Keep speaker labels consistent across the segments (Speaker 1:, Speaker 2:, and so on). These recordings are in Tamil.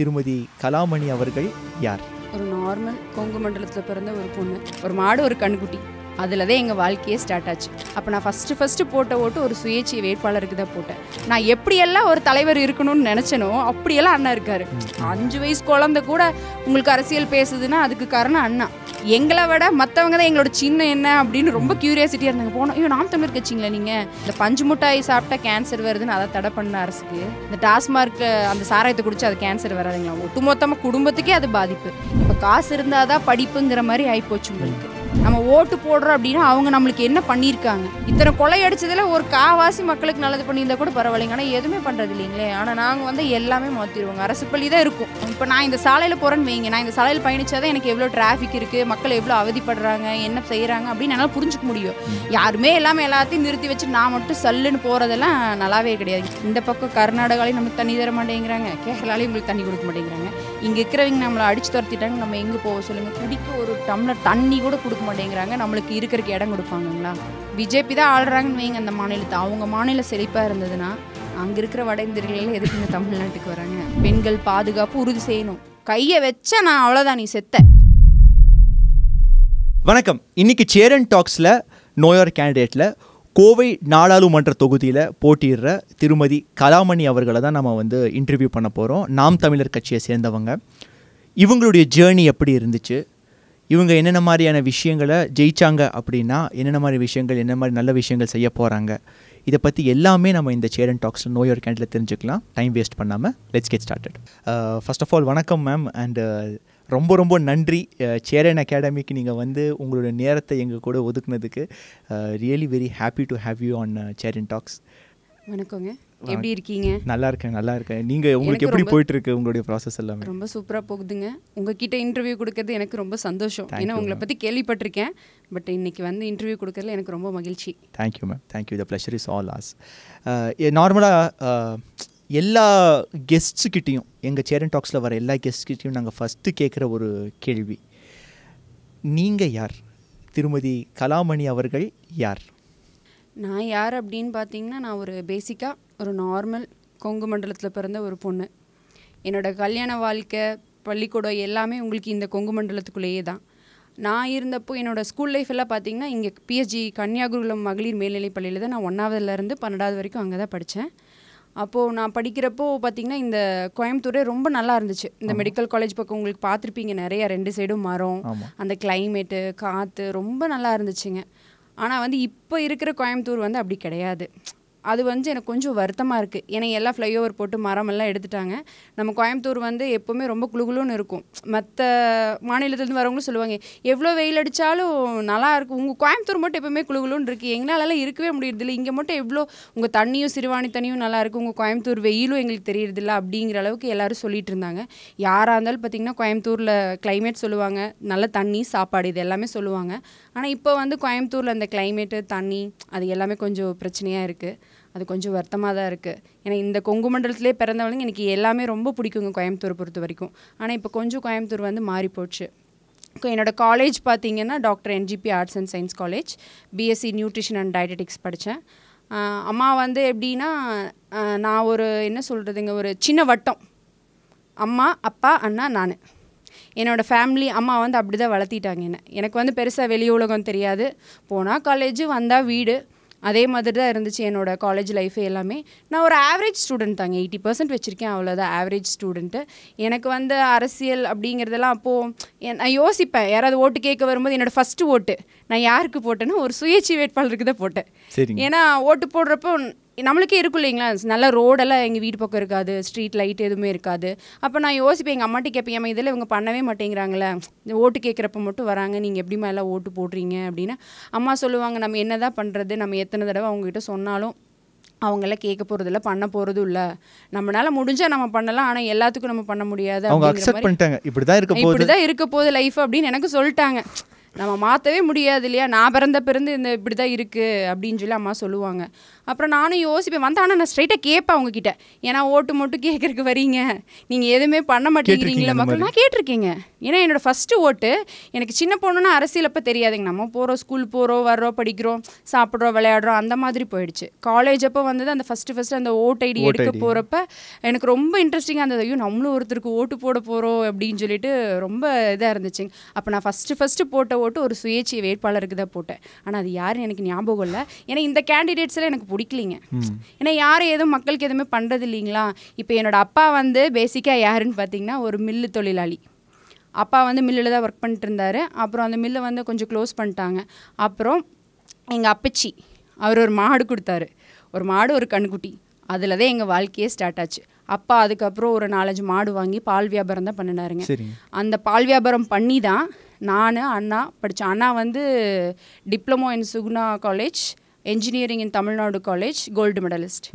Speaker 1: திருமதி கலாமணி அவர்கள் யார்
Speaker 2: ஒரு நார்மல் கொங்கு மண்டலத்தில் பிறந்த ஒரு பொண்ணு ஒரு மாடு ஒரு கண்குட்டி அதில் தான் எங்கள் வாழ்க்கையே ஸ்டார்ட் ஆச்சு அப்போ நான் ஃபஸ்ட்டு ஃபஸ்ட்டு போட்ட ஓட்டு ஒரு சுயேட்சை வேட்பாளருக்கு தான் போட்டேன் நான் எப்படியெல்லாம் ஒரு தலைவர் இருக்கணும்னு நினச்சனோ அப்படியெல்லாம் அண்ணா இருக்கார் அஞ்சு வயசு குழந்த கூட உங்களுக்கு அரசியல் பேசுதுன்னா அதுக்கு காரணம் அண்ணா எங்களை விட மற்றவங்க தான் எங்களோட சின்ன என்ன அப்படின்னு ரொம்ப கியூரியாசிட்டியாக இருந்தாங்க போனோம் ஐயோ நாம் தமிழ் கட்சிங்களா நீங்கள் இந்த பஞ்சு முட்டாய் சாப்பிட்டா கேன்சர் வருதுன்னு அதை தடை பண்ண அரசுக்கு இந்த டாஸ்மார்க்கில் அந்த சாராயத்தை குடிச்சு அது கேன்சர் வராதுங்களா ஒட்டுமொத்தமாக குடும்பத்துக்கே அது பாதிப்பு இப்போ காசு இருந்தால் தான் படிப்புங்கிற மாதிரி ஆகிப்போச்சு உங்களுக்கு நம்ம ஓட்டு போடுறோம் அப்படின்னா அவங்க நம்மளுக்கு என்ன பண்ணியிருக்காங்க இத்தனை கொலை கொள்ளையடிச்சதில் ஒரு காவாசி மக்களுக்கு நல்லது பண்ணியிருந்தா கூட பரவாயில்லைங்க ஆனால் எதுவுமே பண்ணுறது இல்லைங்களே ஆனால் நாங்கள் வந்து எல்லாமே மாற்றிடுவோங்க அரசு பள்ளி தான் இருக்கும் இப்போ நான் இந்த சாலையில் போகிறேன்னு வைங்க நான் இந்த சாலையில் பயணிச்சா தான் எனக்கு எவ்வளோ டிராஃபிக் இருக்குது மக்கள் எவ்வளோ அவதிப்படுறாங்க என்ன செய்கிறாங்க அப்படின்னு என்னால் புரிஞ்சுக்க முடியும் யாருமே எல்லாமே எல்லாத்தையும் நிறுத்தி வச்சு நான் மட்டும் சல்லுன்னு போகிறதெல்லாம் நல்லாவே கிடையாது இந்த பக்கம் கர்நாடகாலையும் நம்ம தண்ணி தர மாட்டேங்கிறாங்க கேரளாலையும் உங்களுக்கு தண்ணி கொடுக்க மாட்டேங்கிறாங்க இங்கே இருக்கிறவங்க நம்மளை அடித்து துரத்திட்டாங்க நம்ம எங்கே போக சொல்லுங்கள் குடிக்க ஒரு டம்ளர் தண்ணி கூட கொடுக்க மாட்டேங்கிறாங்க நம்மளுக்கு இருக்கிறக்கு இடம் கொடுப்பாங்கங்களா பிஜேபி தான் ஆளுறாங்கன்னு வைங்க அந்த மாநிலத்தை அவங்க மாநிலம் செழிப்பாக இருந்ததுன்னா அங்கே இருக்கிற வட இந்தியர்கள் எதுக்கு இந்த தமிழ்நாட்டுக்கு வராங்க பெண்கள் பாதுகாப்பு உறுதி செய்யணும் கையை வச்ச நான் அவ்வளோதான் நீ செத்த
Speaker 1: வணக்கம் இன்னைக்கு சேரன் டாக்ஸில் நோயோர் கேண்டிடேட்டில் கோவை நாடாளுமன்ற தொகுதியில் போட்டியிடுற திருமதி கலாமணி அவர்களை தான் நம்ம வந்து இன்டர்வியூ பண்ண போகிறோம் நாம் தமிழர் கட்சியை சேர்ந்தவங்க இவங்களுடைய ஜேர்னி எப்படி இருந்துச்சு இவங்க என்னென்ன மாதிரியான விஷயங்களை ஜெயித்தாங்க அப்படின்னா என்னென்ன மாதிரி விஷயங்கள் என்ன மாதிரி நல்ல விஷயங்கள் செய்ய போகிறாங்க இதை பற்றி எல்லாமே நம்ம இந்த சேர் அண்ட் டாக்ஸ் நோய் கேண்டில் தெரிஞ்சுக்கலாம் டைம் வேஸ்ட் பண்ணாமல் let's get started first of all வணக்கம் மேம் அண்டு ரொம்ப ரொம்ப நன்றி சேரன் அகாடமிக்கு நீங்கள் வந்து உங்களோட நேரத்தை எங்கள் கூட ஒதுக்குனதுக்கு really very happy to have you on Cheran talks
Speaker 2: வணக்கங்க எப்படி இருக்கீங்க
Speaker 1: நல்லா இருக்கேன் நல்லா இருக்கேன் நீங்க உங்களுக்கு எப்படி போயிட்டு இருக்கு உங்களுடைய ப்ராசஸ் எல்லாமே
Speaker 2: ரொம்ப சூப்பரா போகுதுங்க உங்ககிட்ட இன்டர்வியூ கொடுக்கறது எனக்கு ரொம்ப சந்தோஷம் ஏன்னா உங்களை பத்தி கேள்விப்பட்டிருக்கேன் பட் இன்னைக்கு வந்து இன்டர்வியூ கொடுக்கறதுல எனக்கு ரொம்ப மகிழ்ச்சி
Speaker 1: thank you ma'am thank you the pleasure is all ours நார்மலாக எல்லா கெஸ்ட்ஸுக்கிட்டேயும் எங்கள் சேரன் டாக்ஸில் வர எல்லா கெஸ்ட்கிட்டையும் நாங்கள் ஃபஸ்ட்டு கேட்குற ஒரு கேள்வி நீங்கள் யார் திருமதி கலாமணி அவர்கள் யார்
Speaker 2: நான் யார் அப்படின்னு பார்த்தீங்கன்னா நான் ஒரு பேசிக்காக ஒரு நார்மல் கொங்கு மண்டலத்தில் பிறந்த ஒரு பொண்ணு என்னோடய கல்யாண வாழ்க்கை பள்ளிக்கூடம் எல்லாமே உங்களுக்கு இந்த கொங்கு மண்டலத்துக்குள்ளேயே தான் நான் இருந்தப்போ என்னோடய ஸ்கூல் லைஃப் எல்லாம் பார்த்தீங்கன்னா இங்கே பிஎஸ்ஜி கன்னியாகுமரியில் மகளிர் மேல்நிலைப் பள்ளியில் தான் நான் ஒன்றாவதுலேருந்து பன்னெண்டாவது வரைக்கும் அங்கே தான் படித்தேன் அப்போது நான் படிக்கிறப்போ பார்த்தீங்கன்னா இந்த கோயம்புத்தூரே ரொம்ப நல்லா இருந்துச்சு இந்த மெடிக்கல் காலேஜ் பக்கம் உங்களுக்கு பார்த்துருப்பீங்க நிறையா ரெண்டு சைடும் மரம் அந்த கிளைமேட்டு காற்று ரொம்ப நல்லா இருந்துச்சுங்க ஆனால் வந்து இப்போ இருக்கிற கோயம்புத்தூர் வந்து அப்படி கிடையாது அது வந்து எனக்கு கொஞ்சம் வருத்தமாக இருக்குது ஏன்னா எல்லா ஃப்ளைஓவர் போட்டு மரமெல்லாம் எடுத்துட்டாங்க நம்ம கோயம்புத்தூர் வந்து எப்போவுமே ரொம்ப குழுகுலுன்னு இருக்கும் மற்ற மாநிலத்துலேருந்து வரவங்களும் சொல்லுவாங்க எவ்வளோ வெயில் அடித்தாலும் நல்லா இருக்கும் உங்கள் கோயம்புத்தூர் மட்டும் எப்போவுமே குழுகுலுன்னு இருக்குது எங்களாலலாம் இருக்கவே முடியறதில்ல இங்கே மட்டும் எவ்வளோ உங்கள் தண்ணியும் சிறுவாணி தண்ணியும் நல்லா இருக்கும் உங்கள் கோயம்புத்தூர் வெயிலும் எங்களுக்கு தெரியறதில்ல அப்படிங்கிற அளவுக்கு எல்லோரும் சொல்லிட்டு இருந்தாங்க யாராக இருந்தாலும் பார்த்திங்கன்னா கோயம்புத்தூரில் கிளைமேட் சொல்லுவாங்க நல்ல தண்ணி சாப்பாடு இது எல்லாமே சொல்லுவாங்க ஆனால் இப்போ வந்து கோயம்புத்தூரில் அந்த கிளைமேட்டு தண்ணி அது எல்லாமே கொஞ்சம் பிரச்சனையாக இருக்குது அது கொஞ்சம் வருத்தமாக தான் இருக்குது ஏன்னா இந்த கொங்கு மண்டலத்திலே பிறந்தவங்க எனக்கு எல்லாமே ரொம்ப பிடிக்குங்க கோயம்புத்தூர் பொறுத்த வரைக்கும் ஆனால் இப்போ கொஞ்சம் கோயம்புத்தூர் வந்து மாறி போச்சு என்னோடய காலேஜ் பார்த்தீங்கன்னா doctor NGP arts and science college BSc nutrition and dietetics படித்தேன் அம்மா வந்து எப்படின்னா நான் ஒரு என்ன சொல்கிறதுங்க ஒரு சின்ன வட்டம் அம்மா அப்பா அண்ணா நான் என்னோடய ஃபேமிலி அம்மா வந்து அப்படி தான் வளர்த்திட்டாங்க என்ன எனக்கு வந்து பெருசாக வெளி உலகம் தெரியாது போனால் காலேஜ் வந்தால் வீடு அதே மாதிரி தான் இருந்துச்சு என்னோடய காலேஜ் லைஃப் எல்லாமே நான் ஒரு ஆவரேஜ் ஸ்டூடெண்ட் தாங்க எயிட்டி பர்சன்ட் வச்சுருக்கேன் அவ்வளோதான் ஆவரேஜ் ஸ்டூடெண்ட்டு எனக்கு வந்து அரசியல் அப்படிங்கிறதெல்லாம் அப்போது நான் யோசிப்பேன் யாராவது ஓட்டு கேட்க வரும்போது என்னோடய ஃபஸ்ட்டு ஓட்டு நான் யாருக்கு போட்டேன்னா ஒரு சுயேட்சை வேட்பாளருக்கு தான் போட்டேன் ஏன்னா ஓட்டு போடுறப்போ நம்மளுக்கே இருக்கும் இல்லைங்களா நல்ல ரோடெல்லாம் எங்கள் வீட்டு பக்கம் இருக்காது ஸ்ட்ரீட் லைட் எதுவுமே இருக்காது அப்போ நான் யோசிப்பேன் எங்கள் அம்மாட்டி கேட்பேன் இதில் இவங்க பண்ணவே மாட்டேங்கிறாங்களே இந்த ஓட்டு கேட்குறப்ப மட்டும் வராங்க நீங்கள் எப்படிமா எல்லாம் ஓட்டு போடுறீங்க அப்படின்னு அம்மா சொல்லுவாங்க நம்ம என்ன தான் பண்ணுறது நம்ம எத்தனை தடவை அவங்ககிட்ட சொன்னாலும் அவங்கள கேட்க இல்லை பண்ண போகிறதும் இல்லை நம்மளால முடிஞ்சால் நம்ம பண்ணலாம் ஆனால் எல்லாத்துக்கும் நம்ம பண்ண முடியாது அவங்க அக்செப்ட் பண்ணிட்டாங்க
Speaker 1: இப்படி தான் இருக்க இப்படி தான்
Speaker 2: இருக்க போகுது லைஃப் அப்படின்னு எனக்கு சொல்லிட்டாங்க நம்ம மாற்றவே முடியாது இல்லையா நான் பிறந்த பிறந்து இந்த இப்படி தான் இருக்குது அப்படின்னு சொல்லி அம்மா சொல்லுவாங்க அப்புறம் நானும் யோசிப்பேன் ஆனால் நான் ஸ்ட்ரைட்டாக கேட்பேன் அவங்கக்கிட்ட ஏன்னா ஓட்டு மட்டும் கேட்குறக்கு வரீங்க நீங்கள் எதுவுமே பண்ண மாட்டேங்கிறீங்களே மக்கள் நான் கேட்டிருக்கேங்க ஏன்னா என்னோடய ஃபஸ்ட்டு ஓட்டு எனக்கு சின்ன பொண்ணுன்னா அரசியல் அப்போ தெரியாதுங்க நம்ம போகிறோம் ஸ்கூல் போகிறோம் வர்றோம் படிக்கிறோம் சாப்பிட்றோம் விளையாடுறோம் அந்த மாதிரி போயிடுச்சு காலேஜ் அப்போ வந்தது அந்த ஃபஸ்ட்டு ஃபஸ்ட்டு அந்த ஓட் ஐடி எடுக்க போகிறப்ப எனக்கு ரொம்ப இன்ட்ரெஸ்டிங்காக இருந்தது ஐயோ நம்மளும் ஒருத்தருக்கு ஓட்டு போட போகிறோம் அப்படின்னு சொல்லிட்டு ரொம்ப இதாக இருந்துச்சுங்க அப்போ நான் ஃபஸ்ட்டு ஃபஸ்ட்டு போட்ட ஓட்டு ஒரு சுயேட்சை வேட்பாளருக்கு தான் போட்டேன் ஆனால் அது யாருன்னு எனக்கு ஞாபகம் இல்லை ஏன்னா இந்த கேண்டிடேட்ஸில் எனக்கு பிடிக்கலிங்க ஏன்னா யாரும் எதுவும் மக்களுக்கு எதுவுமே பண்ணுறது இல்லைங்களா இப்போ என்னோடய அப்பா வந்து பேசிக்காக யாருன்னு பார்த்தீங்கன்னா ஒரு மில்லு தொழிலாளி அப்பா வந்து மில்லில் தான் ஒர்க் பண்ணிட்டு இருந்தார் அப்புறம் அந்த மில்லு வந்து கொஞ்சம் க்ளோஸ் பண்ணிட்டாங்க அப்புறம் எங்கள் அப்பச்சி அவர் ஒரு மாடு கொடுத்தாரு ஒரு மாடு ஒரு கண்குட்டி அதில் தான் எங்கள் வாழ்க்கையே ஸ்டார்ட் ஆச்சு அப்பா அதுக்கப்புறம் ஒரு நாலஞ்சு மாடு வாங்கி பால் வியாபாரம் தான் பண்ணினாருங்க அந்த பால் வியாபாரம் பண்ணி தான் நான் அண்ணா படித்தேன் அண்ணா வந்து diploma in Suguna college engineering in Tamil Nadu college gold medalist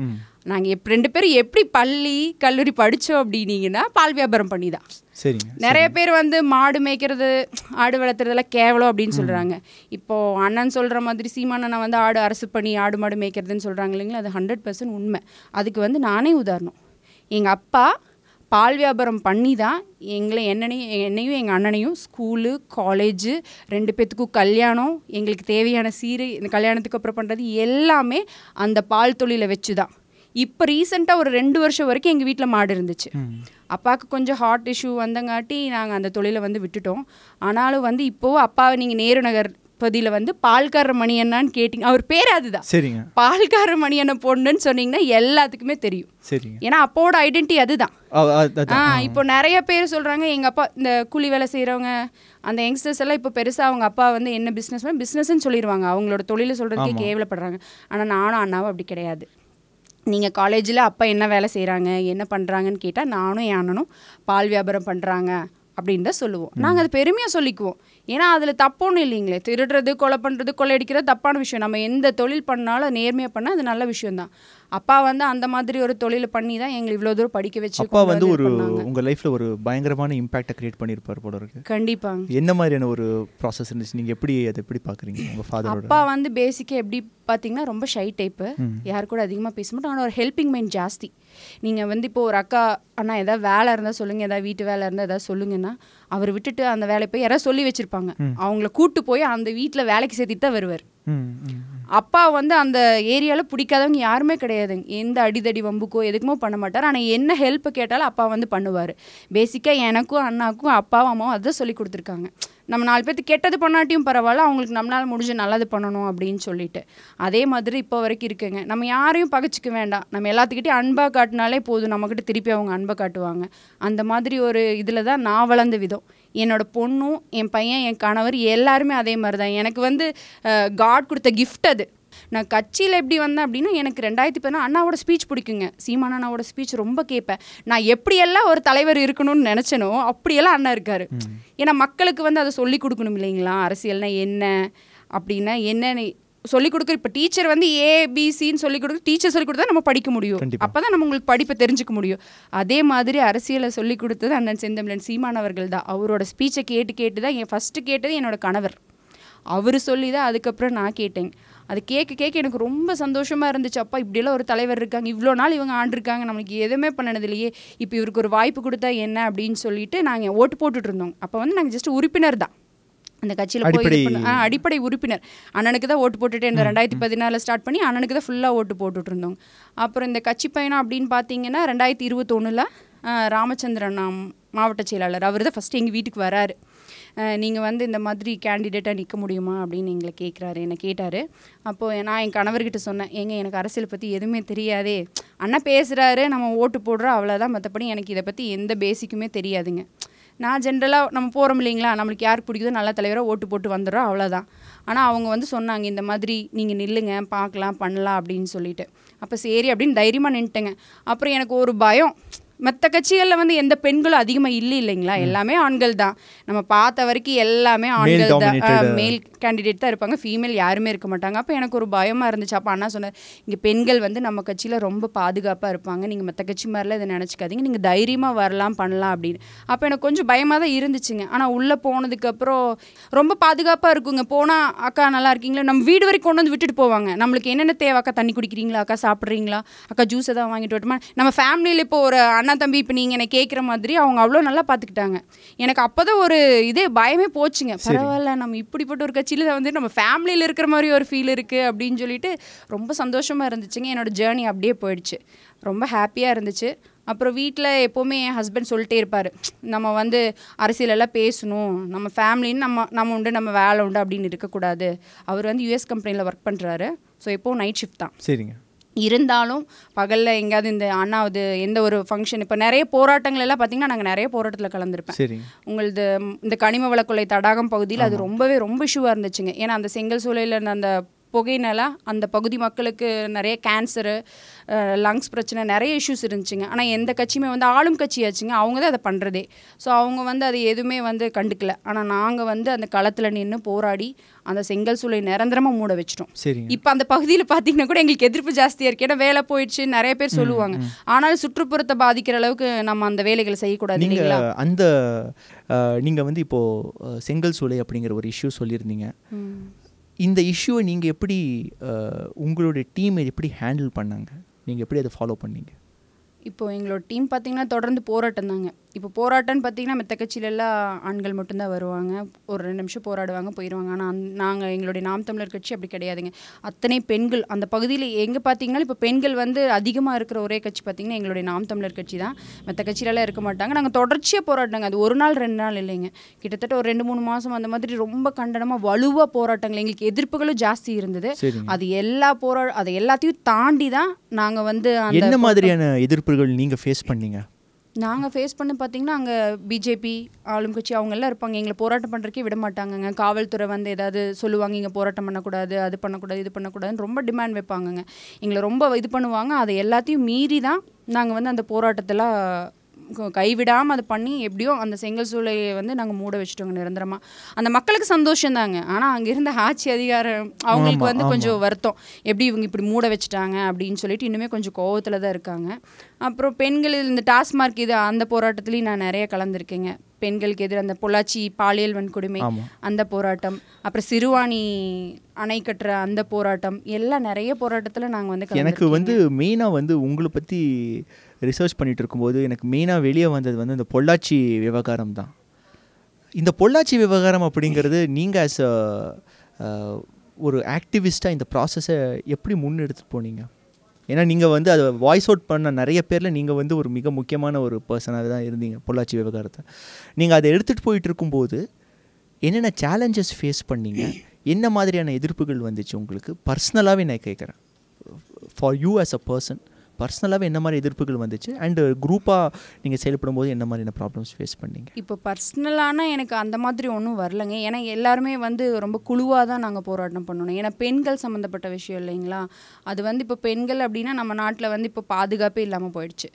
Speaker 2: நாங்கள் ரெண்டு பேரும் எப்படி பள்ளி கல்லூரி படித்தோம் அப்படின்னீங்கன்னா பால் வியாபாரம் பண்ணி தான் நிறைய பேர் வந்து மாடு மேய்க்கிறது ஆடு வளர்த்துறதெல்லாம் கேவலம் அப்படின்னு சொல்கிறாங்க இப்போது அண்ணன் சொல்கிற மாதிரி சீமானனை வந்து ஆடு அரசு பண்ணி ஆடு மாடு மேய்க்கிறதுன்னு சொல்கிறாங்க இல்லைங்களா அது ஹண்ட்ரட் பர்சன்ட் உண்மை அதுக்கு வந்து நானே உதாரணம் எங்கள் அப்பா பால் வியாபாரம் பண்ணி தான் எங்களை என்னையும் என்னையும் எங்கள் அண்ணனையும் ஸ்கூலு காலேஜு ரெண்டு பேத்துக்கும் கல்யாணம் எங்களுக்கு தேவையான சீரை இந்த கல்யாணத்துக்கு அப்புறம் பண்ணுறது எல்லாமே அந்த பால் தொழிலை வச்சு தான் இப்போ ரீசெண்டாக ஒரு ரெண்டு வருஷம் வரைக்கும் எங்கள் வீட்டில் மாடு இருந்துச்சு அப்பாவுக்கு கொஞ்சம் ஹார்ட் இஷ்யூ வந்தங்காட்டி நாங்கள் அந்த தொழிலை வந்து விட்டுட்டோம் ஆனாலும் வந்து இப்போவும் அப்பாவை நீங்கள் நேரு நகர் பதில வந்து பால்கார மணி கேட்டிங்க அவர் பேர் அதுதான் சரிங்க பால்கார மணி என்ன பொண்ணுன்னு சொன்னீங்கன்னா எல்லாத்துக்குமே தெரியும் சரிங்க ஏன்னா அப்போட ஐடென்டி அதுதான் ஆ இப்போ நிறைய பேர் சொல்கிறாங்க எங்கள் அப்பா இந்த கூலி வேலை செய்கிறவங்க அந்த யங்ஸ்டர்ஸ் எல்லாம் இப்போ பெருசாக அவங்க அப்பா வந்து என்ன பிஸ்னஸ் பிஸ்னஸ்ன்னு சொல்லிடுவாங்க அவங்களோட தொழிலை சொல்கிறதுக்கே கேவலப்படுறாங்க ஆனால் நானும் அண்ணாவும் அப்படி கிடையாது நீங்கள் காலேஜில் அப்பா என்ன வேலை செய்கிறாங்க என்ன பண்ணுறாங்கன்னு கேட்டால் நானும் என் அண்ணனும் பால் வியாபாரம் பண்ணுறாங்க அப்படின்னு தான் சொல்லுவோம் நாங்கள் அது பெருமையாக சொல்லிக்குவோம் ஏன்னா அதில் தப்புன்னு இல்லைங்களே திருடுறது கொலை பண்ணுறது கொலை அடிக்கிறது தப்பான விஷயம் நம்ம எந்த தொழில் பண்ணாலும் நேர்மையாக பண்ணால் அது நல்ல தான் அப்பா வந்து அந்த மாதிரி ஒரு தொழில் பண்ணி தான் எங்களை இவ்வளோ தூரம் படிக்க வச்சு அப்பா வந்து ஒரு
Speaker 1: உங்கள் லைஃப்பில் ஒரு பயங்கரமான இம்பாக்டை கிரியேட் பண்ணியிருப்பார் போல இருக்கு
Speaker 2: கண்டிப்பாக
Speaker 1: என்ன மாதிரியான ஒரு ப்ராசஸ் இருந்துச்சு நீங்கள் எப்படி அதை எப்படி பார்க்குறீங்க உங்கள் ஃபாதர் அப்பா
Speaker 2: வந்து பேசிக்காக எப்படி பார்த்தீங்கன்னா ரொம்ப ஷை டைப்பு யார் கூட அதிகமாக பேச மாட்டோம் ஆனால் ஒரு ஹெல்பிங் மைண்ட் ஜாஸ்தி நீங்கள் வந்து இப்போ ஒரு அக்கா அண்ணா எதாவது வேலை இருந்தால் சொல்லுங்க எதாவது வீட்டு வேலை இருந்தால் எதாவது சொல்லுங்கன்னா அவர் விட்டுட்டு அந்த வேலையை போய் யாராவது சொல்லி வச்சுருப்பாங்க அவங்கள கூட்டு போய் அந்த வீட்டில் வேலைக்கு சேர்த்துட்டு தான் வருவார் அப்பா வந்து அந்த ஏரியாவில் பிடிக்காதவங்க யாருமே கிடையாதுங்க எந்த அடிதடி வம்புக்கோ எதுக்குமோ பண்ண மாட்டார் ஆனால் என்ன ஹெல்ப் கேட்டாலும் அப்பா வந்து பண்ணுவார் பேசிக்காக எனக்கும் அண்ணாக்கும் அப்பாவும் அம்மாவும் அதை சொல்லி கொடுத்துருக்காங்க நம்ம நாலு பேர்த்து கெட்டது பண்ணாட்டியும் பரவாயில்ல அவங்களுக்கு நம்மளால் முடிஞ்சு நல்லது பண்ணணும் அப்படின்னு சொல்லிட்டு அதே மாதிரி இப்போ வரைக்கும் இருக்குங்க நம்ம யாரையும் பகைச்சிக்க வேண்டாம் நம்ம எல்லாத்துக்கிட்டே அன்பாக காட்டினாலே போதும் நம்மக்கிட்ட திருப்பி அவங்க அன்பை காட்டுவாங்க அந்த மாதிரி ஒரு இதில் தான் நான் வளர்ந்த விதம் என்னோடய பொண்ணும் என் பையன் என் கணவர் எல்லாருமே அதே மாதிரி தான் எனக்கு வந்து காட் கொடுத்த கிஃப்ட் அது நான் கட்சியில் எப்படி வந்தேன் அப்படின்னா எனக்கு ரெண்டாயிரத்தி பதினா அண்ணாவோட ஸ்பீச் பிடிக்குங்க சீமான அண்ணாவோட ஸ்பீச் ரொம்ப கேட்பேன் நான் எப்படியெல்லாம் ஒரு தலைவர் இருக்கணும்னு நினச்சனோ அப்படியெல்லாம் அண்ணா இருக்கார் ஏன்னா மக்களுக்கு வந்து அதை சொல்லி கொடுக்கணும் இல்லைங்களா அரசியல்னால் என்ன அப்படின்னா என்னென்ன சொல்லிக் கொடுக்குற இப்போ டீச்சர் வந்து ஏபிசின்னு சொல்லிக் கொடுக்குற டீச்சர் சொல்லிக் கொடுத்தா நம்ம படிக்க முடியும் அப்போ தான் நம்ம உங்களுக்கு படிப்பை தெரிஞ்சுக்க முடியும் அதே மாதிரி அரசியலை சொல்லிக் கொடுத்தது அண்ணன் செந்தமிழன் சீமான் அவர்கள் தான் அவரோட ஸ்பீச்சை கேட்டு கேட்டு தான் என் ஃபஸ்ட்டு கேட்டது என்னோட கணவர் அவர் சொல்லி தான் அதுக்கப்புறம் நான் கேட்டேன் அது கேட்க கேட்க எனக்கு ரொம்ப சந்தோஷமாக இருந்துச்சு அப்பா இப்படியெல்லாம் ஒரு தலைவர் இருக்காங்க இவ்வளோ நாள் இவங்க ஆண்டிருக்காங்க நம்மளுக்கு எதுவுமே இல்லையே இப்போ இவருக்கு ஒரு வாய்ப்பு கொடுத்தா என்ன அப்படின்னு சொல்லிட்டு நாங்கள் ஓட்டு போட்டுட்ருந்தோம் அப்போ வந்து நாங்கள் ஜஸ்ட் உறுப்பினர் தான் அந்த கட்சியில் போய் அடிப்படை உறுப்பினர் அண்ணனுக்கு தான் ஓட்டு போட்டுட்டு இந்த ரெண்டாயிரத்தி பதினாலில் ஸ்டார்ட் பண்ணி அண்ணனுக்கு தான் ஃபுல்லாக ஓட்டு போட்டுட்டு இருந்தோம் அப்புறம் இந்த கட்சி பயணம் அப்படின்னு பார்த்தீங்கன்னா ரெண்டாயிரத்தி இருபத்தொன்னில் ராமச்சந்திரன் மாவட்ட செயலாளர் அவர் தான் ஃபஸ்ட்டு எங்கள் வீட்டுக்கு வராரு நீங்கள் வந்து இந்த மாதிரி கேண்டிடேட்டாக நிற்க முடியுமா அப்படின்னு எங்களை கேட்குறாரு என்னை கேட்டார் அப்போது நான் என் கணவர்கிட்ட சொன்னேன் ஏங்க எனக்கு அரசியலை பற்றி எதுவுமே தெரியாதே அண்ணா பேசுகிறாரு நம்ம ஓட்டு போடுறோம் அவ்வளோதான் மற்றபடி எனக்கு இதை பற்றி எந்த பேசிக்குமே தெரியாதுங்க நான் ஜென்ரலாக நம்ம போகிறோம் இல்லைங்களா நம்மளுக்கு யாருக்கு பிடிக்குதோ நல்ல தலைவராக ஓட்டு போட்டு வந்துடுறோம் அவ்வளோதான் ஆனால் அவங்க வந்து சொன்னாங்க இந்த மாதிரி நீங்கள் நில்லுங்க பார்க்கலாம் பண்ணலாம் அப்படின்னு சொல்லிட்டு அப்போ சரி அப்படின்னு தைரியமாக நின்ட்டேங்க அப்புறம் எனக்கு ஒரு பயம் மற்ற கட்சிகளில் வந்து எந்த பெண்களும் அதிகமாக இல்லை இல்லைங்களா எல்லாமே ஆண்கள் தான் நம்ம பார்த்த வரைக்கும் எல்லாமே ஆண்கள் தான் மேல் கேண்டிடேட் தான் இருப்பாங்க ஃபீமேல் யாருமே இருக்க மாட்டாங்க அப்போ எனக்கு ஒரு பயமாக இருந்துச்சு அப்போ அண்ணா சொன்னார் இங்கே பெண்கள் வந்து நம்ம கட்சியில் ரொம்ப பாதுகாப்பாக இருப்பாங்க நீங்கள் மற்ற கட்சி மாதிரிலாம் இதை நினச்சிக்காதீங்க நீங்கள் தைரியமாக வரலாம் பண்ணலாம் அப்படின்னு அப்போ எனக்கு கொஞ்சம் பயமாக தான் இருந்துச்சுங்க ஆனால் உள்ளே போனதுக்கப்புறம் ரொம்ப பாதுகாப்பாக இருக்குங்க போனால் அக்கா நல்லா இருக்கீங்களா நம்ம வீடு வரைக்கும் கொண்டு வந்து விட்டுட்டு போவாங்க நம்மளுக்கு என்னென்ன தேவை அக்கா தண்ணி குடிக்கிறீங்களா அக்கா சாப்பிட்றீங்களா அக்கா ஜூஸ் எதாவது வாங்கிட்டு வரட்டுமா நம்ம ஃபேமிலியில் இப்போ ஒரு அண்ணா வேணாம் தம்பி இப்போ நீங்கள் என்னை கேட்குற மாதிரி அவங்க அவ்வளோ நல்லா பார்த்துக்கிட்டாங்க எனக்கு அப்போ தான் ஒரு இதே பயமே போச்சுங்க பரவாயில்ல நம்ம இப்படிப்பட்ட ஒரு கட்சியில் வந்து நம்ம ஃபேமிலியில் இருக்கிற மாதிரி ஒரு ஃபீல் இருக்குது அப்படின்னு சொல்லிட்டு ரொம்ப சந்தோஷமாக இருந்துச்சுங்க என்னோடய ஜேர்னி அப்படியே போயிடுச்சு ரொம்ப ஹாப்பியாக இருந்துச்சு அப்புறம் வீட்டில் எப்போவுமே என் ஹஸ்பண்ட் சொல்லிட்டே இருப்பார் நம்ம வந்து அரசியலெல்லாம் பேசணும் நம்ம ஃபேமிலின்னு நம்ம நம்ம உண்டு நம்ம வேலை உண்டு அப்படின்னு இருக்கக்கூடாது அவர் வந்து யூஎஸ் கம்பெனியில் ஒர்க் பண்ணுறாரு ஸோ எப்போவும் நைட் ஷிஃப்ட் தான் சரிங்க இருந்தாலும் பகலில் எங்கேயாவது இந்த அண்ணாவது எந்த ஒரு ஃபங்க்ஷன் இப்போ நிறைய போராட்டங்கள் எல்லாம் பார்த்தீங்கன்னா நாங்கள் நிறைய போராட்டத்தில் கலந்துருப்பேன் உங்களது இந்த கனிம வளக்குலை தடாகம் பகுதியில் அது ரொம்பவே ரொம்ப இஷ்யூவாக இருந்துச்சுங்க ஏன்னா அந்த செங்கல் சூளையில் இருந்த அந்த புகையினால அந்த பகுதி மக்களுக்கு நிறைய கேன்சரு லங்ஸ் பிரச்சனை நிறைய இஷ்யூஸ் இருந்துச்சுங்க ஆனால் எந்த கட்சியுமே வந்து ஆளும் கட்சியாச்சுங்க அவங்க தான் அதை பண்ணுறதே ஸோ அவங்க வந்து அதை எதுவுமே வந்து கண்டுக்கல ஆனால் நாங்கள் வந்து அந்த களத்தில் நின்று போராடி அந்த செங்கல் சூளை நிரந்தரமாக மூட வச்சிட்டோம் இப்போ அந்த பகுதியில் பார்த்தீங்கன்னா கூட எங்களுக்கு எதிர்ப்பு ஜாஸ்தியாக இருக்குது ஏன்னா வேலை போயிடுச்சு நிறைய பேர் சொல்லுவாங்க ஆனால் சுற்றுப்புறத்தை பாதிக்கிற அளவுக்கு நம்ம அந்த வேலைகளை செய்யக்கூடாது இல்லைங்களா
Speaker 1: அந்த நீங்கள் வந்து இப்போது செங்கல் சூளை அப்படிங்கிற ஒரு இஷ்யூ சொல்லியிருந்தீங்க இந்த இஷ்யூவை நீங்கள் எப்படி உங்களுடைய டீம் எப்படி ஹேண்டில் பண்ணாங்க நீங்கள் எப்படி அதை ஃபாலோ பண்ணீங்க
Speaker 2: இப்போ எங்களோட டீம் பார்த்திங்கன்னா தொடர்ந்து போராட்டம் தாங்க இப்போ போராட்டம்னு பார்த்திங்கன்னா மற்ற கட்சியிலெல்லாம் ஆண்கள் மட்டும்தான் வருவாங்க ஒரு ரெண்டு நிமிஷம் போராடுவாங்க போயிடுவாங்க ஆனால் நாங்கள் எங்களுடைய நாம் தமிழர் கட்சி அப்படி கிடையாதுங்க அத்தனை பெண்கள் அந்த பகுதியில் எங்கே பார்த்தீங்கன்னா இப்போ பெண்கள் வந்து அதிகமாக இருக்கிற ஒரே கட்சி பார்த்திங்கன்னா எங்களுடைய நாம் தமிழர் கட்சி தான் மற்ற கட்சியிலலாம் இருக்க மாட்டாங்க நாங்கள் தொடர்ச்சியாக போராட்டங்க அது ஒரு நாள் ரெண்டு நாள் இல்லைங்க கிட்டத்தட்ட ஒரு ரெண்டு மூணு மாதம் அந்த மாதிரி ரொம்ப கண்டனமாக வலுவாக போராட்டங்கள் எங்களுக்கு எதிர்ப்புகளும் ஜாஸ்தி இருந்தது அது எல்லா போரா அது எல்லாத்தையும் தாண்டி தான் நாங்கள் வந்து அந்த மாதிரியான
Speaker 1: எதிர்ப்பு எதிர்ப்புகள் நீங்கள் ஃபேஸ் பண்ணீங்க
Speaker 2: நாங்கள் ஃபேஸ் பண்ண பார்த்தீங்கன்னா அங்கே பிஜேபி ஆளும் கட்சி எல்லாம் இருப்பாங்க எங்களை போராட்டம் பண்ணுறக்கே விட மாட்டாங்கங்க காவல்துறை வந்து ஏதாவது சொல்லுவாங்க இங்கே போராட்டம் பண்ணக்கூடாது அது பண்ணக்கூடாது இது பண்ணக்கூடாதுன்னு ரொம்ப டிமாண்ட் வைப்பாங்கங்க எங்களை ரொம்ப இது பண்ணுவாங்க அதை எல்லாத்தையும் மீறி தான் நாங்கள் வந்து அந்த போராட்டத்தெல்லாம் கைவிடாமல் அதை பண்ணி எப்படியோ அந்த செங்கல் சூளையை வந்து நாங்கள் மூட வச்சுட்டோங்க நிரந்தரமாக அந்த மக்களுக்கு சந்தோஷந்தாங்க ஆனால் அங்கே இருந்த ஆட்சி அதிகாரம் அவங்களுக்கு வந்து கொஞ்சம் வருத்தம் எப்படி இவங்க இப்படி மூட வச்சுட்டாங்க அப்படின்னு சொல்லிட்டு இன்னுமே கொஞ்சம் கோவத்தில் தான் இருக்காங்க அப்புறம் பெண்கள் இந்த டாஸ்மார்க் இது அந்த போராட்டத்துலேயும் நான் நிறைய கலந்துருக்கேங்க பெண்களுக்கு எதிர் அந்த பொள்ளாச்சி பாலியல் வன்கொடுமை அந்த போராட்டம் அப்புறம் சிறுவாணி அணை கட்டுற அந்த போராட்டம் எல்லாம் நிறைய போராட்டத்தில் நாங்கள் வந்து எனக்கு
Speaker 1: வந்து மெயினாக வந்து உங்களை பற்றி ரிசர்ச் பண்ணிகிட்டு இருக்கும்போது எனக்கு மெயினாக வெளியே வந்தது வந்து இந்த பொள்ளாச்சி விவகாரம் தான் இந்த பொள்ளாச்சி விவகாரம் அப்படிங்கிறது நீங்கள் ஆஸ் அ ஒரு ஆக்டிவிஸ்ட்டாக இந்த ப்ராசஸை எப்படி முன்னெடுத்து போனீங்க ஏன்னா நீங்கள் வந்து அதை வாய்ஸ் அவுட் பண்ண நிறைய பேரில் நீங்கள் வந்து ஒரு மிக முக்கியமான ஒரு பர்சனாக தான் இருந்தீங்க பொள்ளாச்சி விவகாரத்தை நீங்கள் அதை எடுத்துகிட்டு போயிட்டு இருக்கும்போது என்னென்ன சேலஞ்சஸ் ஃபேஸ் பண்ணீங்க என்ன மாதிரியான எதிர்ப்புகள் வந்துச்சு உங்களுக்கு பர்சனலாகவே நான் கேட்குறேன் for you as a person பர்சனலாகவே என்ன மாதிரி எதிர்ப்புகள் வந்துச்சு அண்டு குரூப்பாக நீங்கள் செயல்படும் போது என்ன என்ன ப்ராப்ளம்ஸ் ஃபேஸ் பண்ணீங்க
Speaker 2: இப்போ பர்சனலான எனக்கு அந்த மாதிரி ஒன்றும் வரலங்க ஏன்னா எல்லாருமே வந்து ரொம்ப குழுவாக தான் நாங்கள் போராட்டம் பண்ணணும் ஏன்னா பெண்கள் சம்மந்தப்பட்ட விஷயம் இல்லைங்களா அது வந்து இப்போ பெண்கள் அப்படின்னா நம்ம நாட்டில் வந்து இப்போ பாதுகாப்பே இல்லாமல் போயிடுச்சு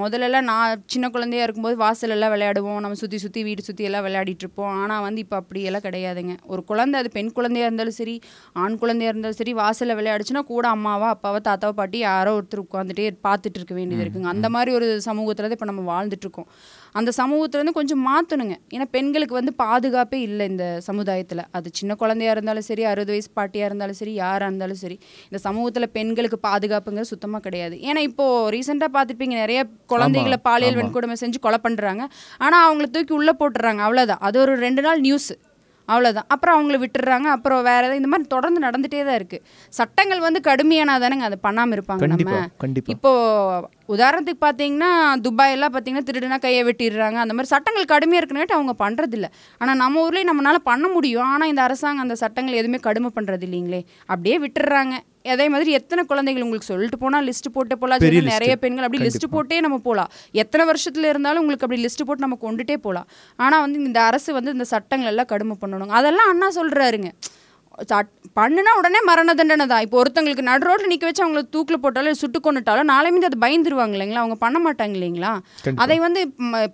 Speaker 2: முதல்லலாம் நான் சின்ன குழந்தையா இருக்கும்போது வாசலெல்லாம் விளையாடுவோம் நம்ம சுற்றி சுற்றி வீடு சுற்றி எல்லாம் இருப்போம் ஆனால் வந்து இப்போ அப்படியெல்லாம் கிடையாதுங்க ஒரு குழந்தை அது பெண் குழந்தையாக இருந்தாலும் சரி ஆண் குழந்தையாக இருந்தாலும் சரி வாசலில் விளையாடுச்சுன்னா கூட அம்மாவா அப்பாவோ தாத்தாவை பாட்டி யாரோ ஒருத்தர் உட்காந்துட்டே பார்த்துட்டு இருக்க வேண்டியது இருக்குங்க அந்த மாதிரி ஒரு சமூகத்தில் தான் இப்போ நம்ம வாழ்ந்துட்டுருக்கோம் அந்த சமூகத்தில் வந்து கொஞ்சம் மாற்றணுங்க ஏன்னா பெண்களுக்கு வந்து பாதுகாப்பே இல்லை இந்த சமுதாயத்தில் அது சின்ன குழந்தையாக இருந்தாலும் சரி அறுபது வயசு பாட்டியாக இருந்தாலும் சரி யாராக இருந்தாலும் சரி இந்த சமூகத்தில் பெண்களுக்கு பாதுகாப்புங்கிறது சுத்தமாக கிடையாது ஏன்னா இப்போது ரீசெண்டாக பார்த்துருப்பீங்க நிறைய குழந்தைகளை பாலியல் வன்கொடுமை செஞ்சு கொலை பண்ணுறாங்க ஆனால் அவங்கள தூக்கி உள்ளே போட்டுறாங்க அவ்வளோதான் அது ஒரு ரெண்டு நாள் நியூஸ் அவ்வளோதான் அப்புறம் அவங்கள விட்டுறாங்க அப்புறம் வேற ஏதாவது இந்த மாதிரி தொடர்ந்து நடந்துகிட்டே தான் இருக்குது சட்டங்கள் வந்து கடுமையானா தானேங்க அதை பண்ணாமல் இருப்பாங்க நம்ம இப்போ உதாரணத்துக்கு பார்த்தீங்கன்னா துபாயெல்லாம் பார்த்தீங்கன்னா திருடுனா கையை வெட்டிடுறாங்க அந்த மாதிரி சட்டங்கள் கடுமையாக இருக்குனாட்டு அவங்க பண்ணுறதில்ல ஆனால் நம்ம ஊர்லேயும் நம்மளால் பண்ண முடியும் ஆனால் இந்த அரசாங்கம் அந்த சட்டங்கள் எதுவுமே கடுமை பண்ணுறது இல்லைங்களே அப்படியே விட்டுடுறாங்க அதே மாதிரி எத்தனை குழந்தைகள் உங்களுக்கு சொல்லிட்டு போனால் லிஸ்ட்டு போட்டு போகலாம் நிறைய பெண்கள் அப்படி லிஸ்ட்டு போட்டே நம்ம போகலாம் எத்தனை வருஷத்தில் இருந்தாலும் உங்களுக்கு அப்படி லிஸ்ட்டு போட்டு நம்ம கொண்டுட்டே போகலாம் ஆனால் வந்து இந்த அரசு வந்து இந்த சட்டங்கள் எல்லாம் கடுமை பண்ணணும் அதெல்லாம் அண்ணா சொல்கிறாருங்க பண்ணுனா உடனே மரண தண்டனை தான் இப்போ ஒருத்தவங்களுக்கு நடு ரோட்டில் நிற்க வச்சு அவங்கள தூக்கில் போட்டாலும் சுட்டு கொண்டுட்டாலும் நாளையுமே அது பயந்துருவாங்க இல்லைங்களா அவங்க பண்ண மாட்டாங்க இல்லைங்களா அதை வந்து